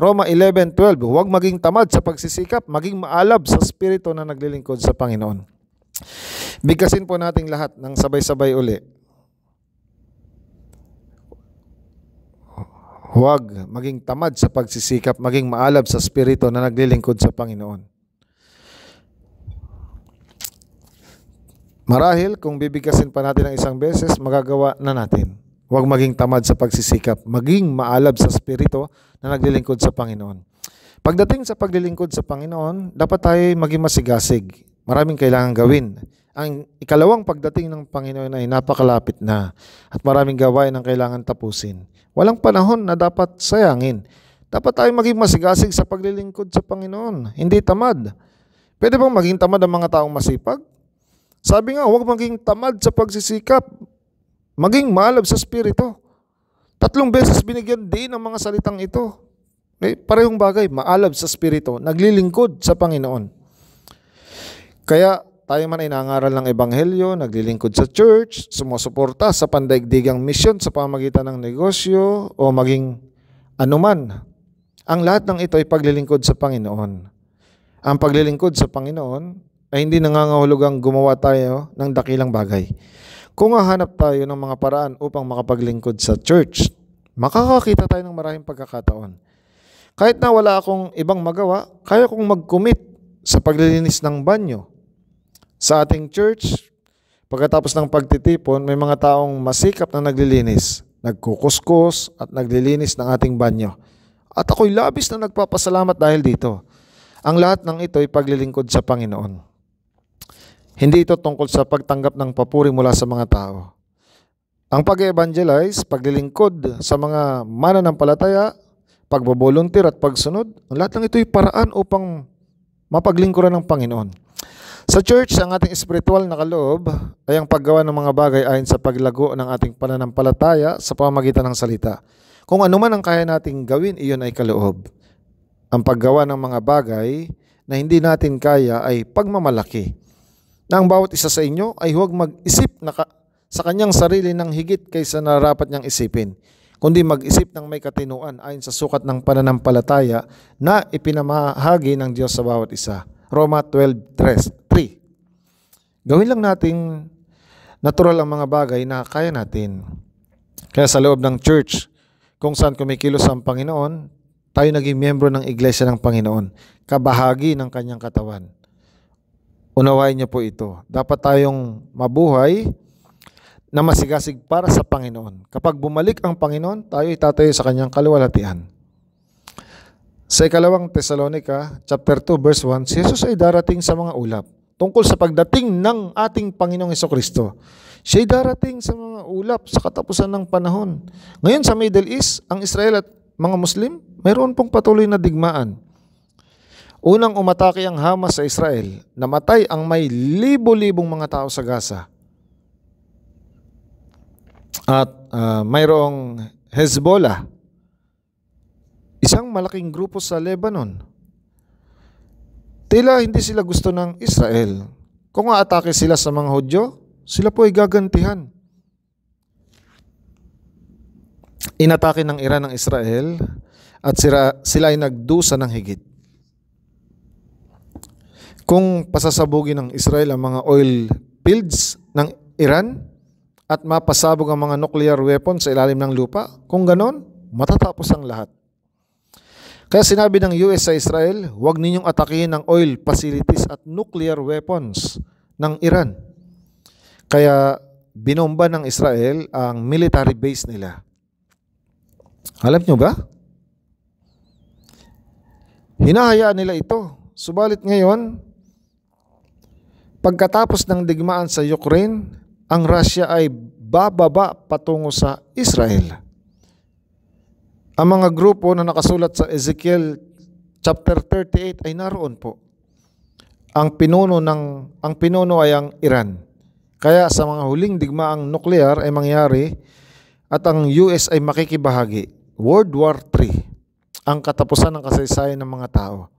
Roma 11:12, huwag maging tamad sa pagsisikap, maging maalab sa spirito na naglilingkod sa Panginoon. Bigkasin po nating lahat ng sabay-sabay uli. Huwag maging tamad sa pagsisikap, maging maalab sa spirito na naglilingkod sa Panginoon. Marahil kung bibigkasin pa natin ng isang beses, magagawa na natin. Huwag maging tamad sa pagsisikap, maging maalab sa spirito na naglilingkod sa Panginoon. Pagdating sa paglilingkod sa Panginoon, dapat tayo maging masigasig. Maraming kailangan gawin. Ang ikalawang pagdating ng Panginoon ay napakalapit na at maraming gawain ang kailangan tapusin. Walang panahon na dapat sayangin. Dapat tayo maging masigasig sa paglilingkod sa Panginoon, hindi tamad. Pwede bang maging tamad ang mga taong masipag? Sabi nga, huwag maging tamad sa pagsisikap. Maging malab sa spirito. Tatlong beses binigyan din ang mga salitang ito. Okay? Eh, parehong bagay, maalab sa spirito, naglilingkod sa Panginoon. Kaya tayo man ay nangaral ng ebanghelyo, naglilingkod sa church, sumusuporta sa pandaigdigang misyon sa pamagitan ng negosyo o maging anuman. Ang lahat ng ito ay paglilingkod sa Panginoon. Ang paglilingkod sa Panginoon ay hindi nangangahulugang gumawa tayo ng dakilang bagay. Kung hahanap tayo ng mga paraan upang makapaglingkod sa church, makakakita tayo ng maraming pagkakataon. Kahit na wala akong ibang magawa, kaya kong mag-commit sa paglilinis ng banyo. Sa ating church, pagkatapos ng pagtitipon, may mga taong masikap na naglilinis, nagkukuskos at naglilinis ng ating banyo. At ako'y labis na nagpapasalamat dahil dito. Ang lahat ng ito ay paglilingkod sa Panginoon. Hindi ito tungkol sa pagtanggap ng papuri mula sa mga tao. Ang pag-evangelize, paglilingkod sa mga mananampalataya, pagbaboluntir at pagsunod, lahat ng ito'y paraan upang mapaglingkuran ng Panginoon. Sa church, ang ating spiritual na kaloob ay ang paggawa ng mga bagay ayon sa paglago ng ating pananampalataya sa pamagitan ng salita. Kung ano man ang kaya nating gawin, iyon ay kaloob. Ang paggawa ng mga bagay na hindi natin kaya ay pagmamalaki na ang bawat isa sa inyo ay huwag mag-isip na ka- sa kanyang sarili ng higit kaysa narapat niyang isipin, kundi mag-isip ng may katinuan ayon sa sukat ng pananampalataya na ipinamahagi ng Diyos sa bawat isa. Roma 12.3 Gawin lang natin natural ang mga bagay na kaya natin. Kaya sa loob ng church, kung saan kumikilos ang Panginoon, tayo naging miyembro ng Iglesia ng Panginoon, kabahagi ng kanyang katawan. Unawain niyo po ito. Dapat tayong mabuhay na masigasig para sa Panginoon. Kapag bumalik ang Panginoon, tayo itatayo sa kanyang kaluwalhatian. Sa ikalawang Tesalonika, chapter 2, verse 1, si Jesus ay darating sa mga ulap. Tungkol sa pagdating ng ating Panginoong Kristo. Siya ay darating sa mga ulap sa katapusan ng panahon. Ngayon sa Middle East, ang Israel at mga Muslim, mayroon pong patuloy na digmaan. Unang umatake ang Hamas sa Israel, namatay ang may libo-libong mga tao sa Gaza. At uh, mayroong Hezbollah, isang malaking grupo sa Lebanon. Tila hindi sila gusto ng Israel. Kung aatake sila sa mga Hudyo, sila po ay gagantihan. Inatake ng Iran ng Israel at sila, sila ay nagdusa ng higit kung pasasabugin ng Israel ang mga oil fields ng Iran at mapasabog ang mga nuclear weapons sa ilalim ng lupa, kung ganon, matatapos ang lahat. Kaya sinabi ng US sa Israel, huwag ninyong atakihin ang oil facilities at nuclear weapons ng Iran. Kaya binomba ng Israel ang military base nila. Alam nyo ba? Hinahayaan nila ito. Subalit ngayon, Pagkatapos ng digmaan sa Ukraine, ang Russia ay bababa patungo sa Israel. Ang mga grupo na nakasulat sa Ezekiel chapter 38 ay naroon po. Ang pinuno ng ang pinuno ay ang Iran. Kaya sa mga huling digmaang nuklear ay mangyari at ang US ay makikibahagi. World War 3 ang katapusan ng kasaysayan ng mga tao.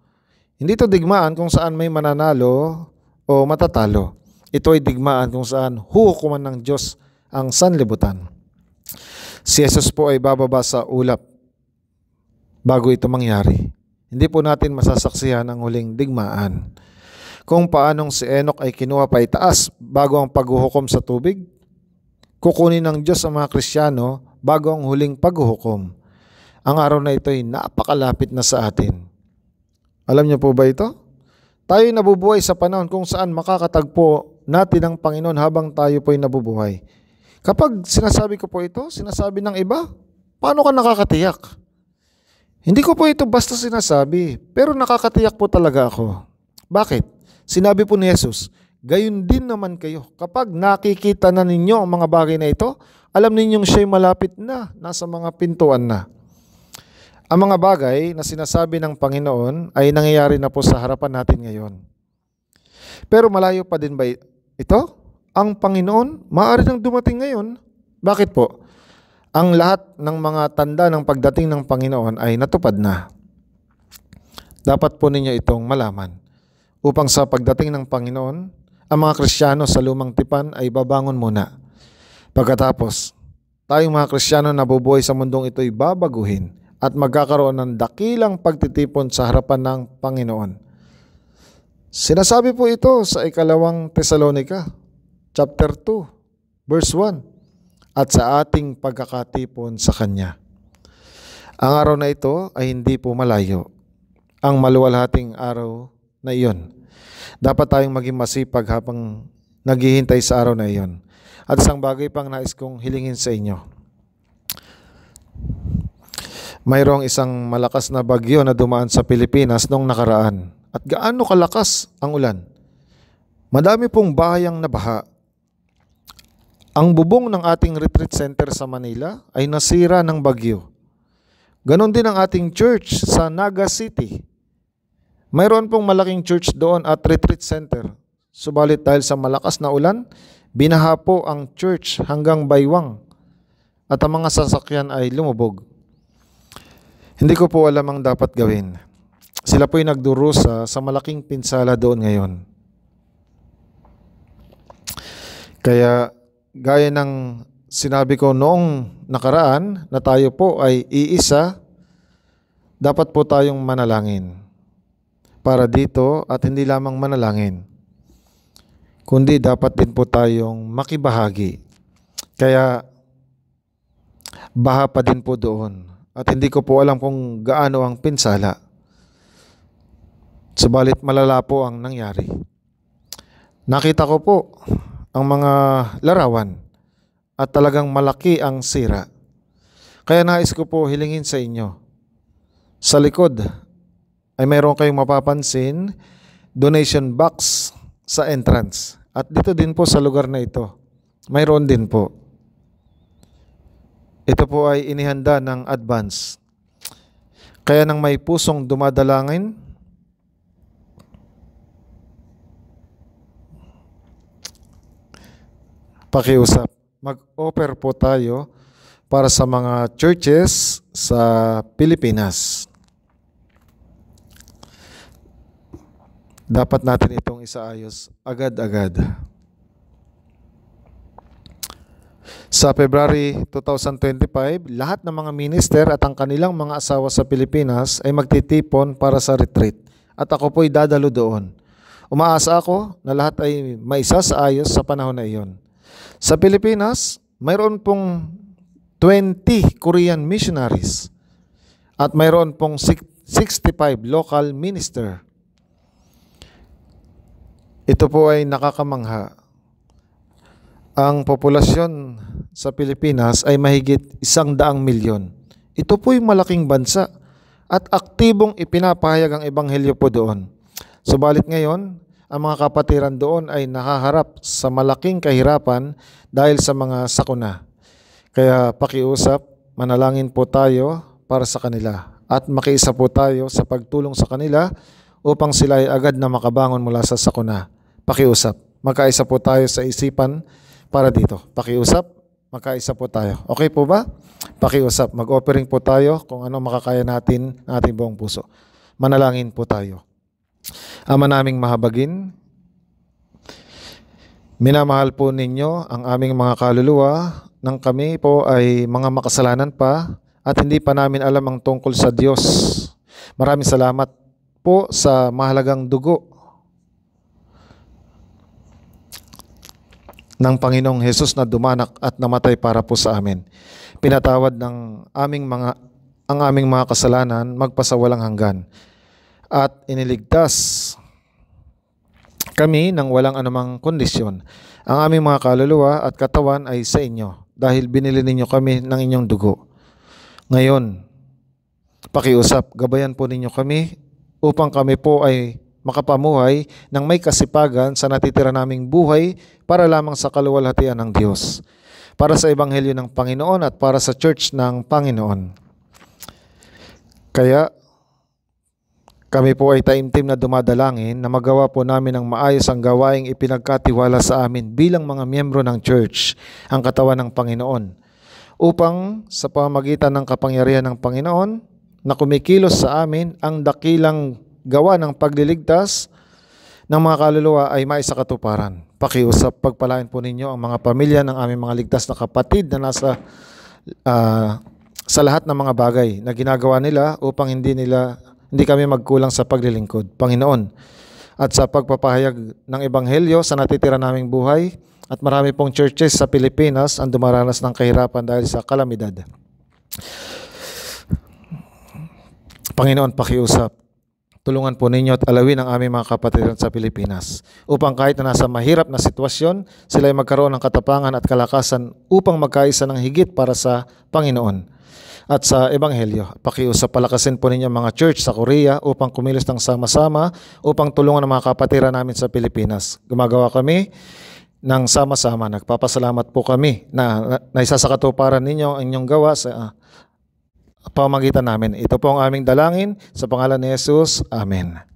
Hindi to digmaan kung saan may mananalo o matatalo. Ito ay digmaan kung saan huhukuman ng Diyos ang sanlibutan. Si Jesus po ay bababa sa ulap bago ito mangyari. Hindi po natin masasaksihan ang huling digmaan. Kung paanong si Enoch ay kinuha pa itaas bago ang paghuhukom sa tubig, kukunin ng Diyos ang mga Kristiyano bago ang huling paghuhukom. Ang araw na ito ay napakalapit na sa atin. Alam niyo po ba ito? Tayo nabubuhay sa panahon kung saan makakatagpo natin ang Panginoon habang tayo po'y nabubuhay. Kapag sinasabi ko po ito, sinasabi ng iba, paano ka nakakatiyak? Hindi ko po ito basta sinasabi, pero nakakatiyak po talaga ako. Bakit? Sinabi po ni Jesus, gayon din naman kayo. Kapag nakikita na ninyo ang mga bagay na ito, alam ninyong siya'y malapit na, nasa mga pintuan na. Ang mga bagay na sinasabi ng Panginoon ay nangyayari na po sa harapan natin ngayon. Pero malayo pa din ba ito? Ang Panginoon, maaari nang dumating ngayon. Bakit po? Ang lahat ng mga tanda ng pagdating ng Panginoon ay natupad na. Dapat po ninyo itong malaman upang sa pagdating ng Panginoon, ang mga Kristiyano sa lumang tipan ay babangon muna. Pagkatapos, tayong mga Kristiyano na bubuhay sa mundong ito ay babaguhin at magkakaroon ng dakilang pagtitipon sa harapan ng Panginoon. Sinasabi po ito sa ikalawang Tesalonika, chapter 2, verse 1, at sa ating pagkakatipon sa Kanya. Ang araw na ito ay hindi po malayo. Ang maluwalhating araw na iyon. Dapat tayong maging masipag habang naghihintay sa araw na iyon. At isang bagay pang nais kong hilingin sa inyo mayroong isang malakas na bagyo na dumaan sa Pilipinas noong nakaraan. At gaano kalakas ang ulan? Madami pong bahayang nabaha. Ang bubong ng ating retreat center sa Manila ay nasira ng bagyo. Ganon din ang ating church sa Naga City. Mayroon pong malaking church doon at retreat center. Subalit dahil sa malakas na ulan, binaha po ang church hanggang baywang at ang mga sasakyan ay lumubog. Hindi ko po alam ang dapat gawin. Sila po ay nagdurusa sa malaking pinsala doon ngayon. Kaya gaya ng sinabi ko noong nakaraan na tayo po ay iisa, dapat po tayong manalangin para dito at hindi lamang manalangin, kundi dapat din po tayong makibahagi. Kaya baha pa din po doon at hindi ko po alam kung gaano ang pinsala. Subalit malala po ang nangyari. Nakita ko po ang mga larawan at talagang malaki ang sira. Kaya nais ko po hilingin sa inyo. Sa likod ay mayroon kayong mapapansin donation box sa entrance. At dito din po sa lugar na ito, mayroon din po. Ito po ay inihanda ng advance. Kaya nang may pusong dumadalangin, pakiusap. Mag-offer po tayo para sa mga churches sa Pilipinas. Dapat natin itong isaayos agad-agad. Sa February 2025, lahat ng mga minister at ang kanilang mga asawa sa Pilipinas ay magtitipon para sa retreat at ako po'y dadalo doon. Umaasa ako na lahat ay maisa sa ayos sa panahon na iyon. Sa Pilipinas, mayroon pong 20 Korean missionaries at mayroon pong 65 local minister. Ito po ay nakakamangha ang populasyon sa Pilipinas ay mahigit isang daang milyon. Ito po'y malaking bansa at aktibong ipinapahayag ang ebanghelyo po doon. Subalit ngayon, ang mga kapatiran doon ay nakaharap sa malaking kahirapan dahil sa mga sakuna. Kaya pakiusap, manalangin po tayo para sa kanila at makiisa po tayo sa pagtulong sa kanila upang sila ay agad na makabangon mula sa sakuna. Pakiusap, magkaisa po tayo sa isipan para dito. Pakiusap, makaisa po tayo. Okay po ba? Pakiusap, mag-offering po tayo kung ano makakaya natin ng ating buong puso. Manalangin po tayo. Ama naming mahabagin, minamahal po ninyo ang aming mga kaluluwa nang kami po ay mga makasalanan pa at hindi pa namin alam ang tungkol sa Diyos. Maraming salamat po sa mahalagang dugo ng Panginoong Hesus na dumanak at namatay para po sa amin. Pinatawad ng aming mga ang aming mga kasalanan magpasawalang hanggan at iniligtas kami ng walang anumang kondisyon. Ang aming mga kaluluwa at katawan ay sa inyo dahil binili ninyo kami ng inyong dugo. Ngayon, pakiusap, gabayan po ninyo kami upang kami po ay makapamuhay ng may kasipagan sa natitira naming buhay para lamang sa kaluwalhatian ng Diyos, para sa Ebanghelyo ng Panginoon at para sa Church ng Panginoon. Kaya kami po ay taimtim na dumadalangin na magawa po namin ng maayos ang gawaing ipinagkatiwala sa amin bilang mga miyembro ng church, ang katawan ng Panginoon, upang sa pamagitan ng kapangyarihan ng Panginoon na kumikilos sa amin ang dakilang gawa ng pagliligtas ng mga kaluluwa ay maisakatuparan. Pakiusap, pagpalain po ninyo ang mga pamilya ng aming mga ligtas na kapatid na nasa uh, sa lahat ng mga bagay na ginagawa nila upang hindi nila hindi kami magkulang sa paglilingkod, Panginoon. At sa pagpapahayag ng ebanghelyo sa natitira naming buhay at marami pong churches sa Pilipinas ang dumaranas ng kahirapan dahil sa kalamidad. Panginoon, pakiusap Tulungan po ninyo at alawin ang aming mga kapatiran sa Pilipinas upang kahit na nasa mahirap na sitwasyon, sila ay magkaroon ng katapangan at kalakasan upang magkaisa ng higit para sa Panginoon at sa Ebanghelyo. Pakiusap palakasin po ninyo mga church sa Korea upang kumilos ng sama-sama upang tulungan ang mga kapatiran namin sa Pilipinas. Gumagawa kami ng sama-sama. Nagpapasalamat po kami na naisasakatuparan ninyo ang inyong gawa sa uh, pamagitan namin. Ito po ang aming dalangin sa pangalan ni Jesus. Amen.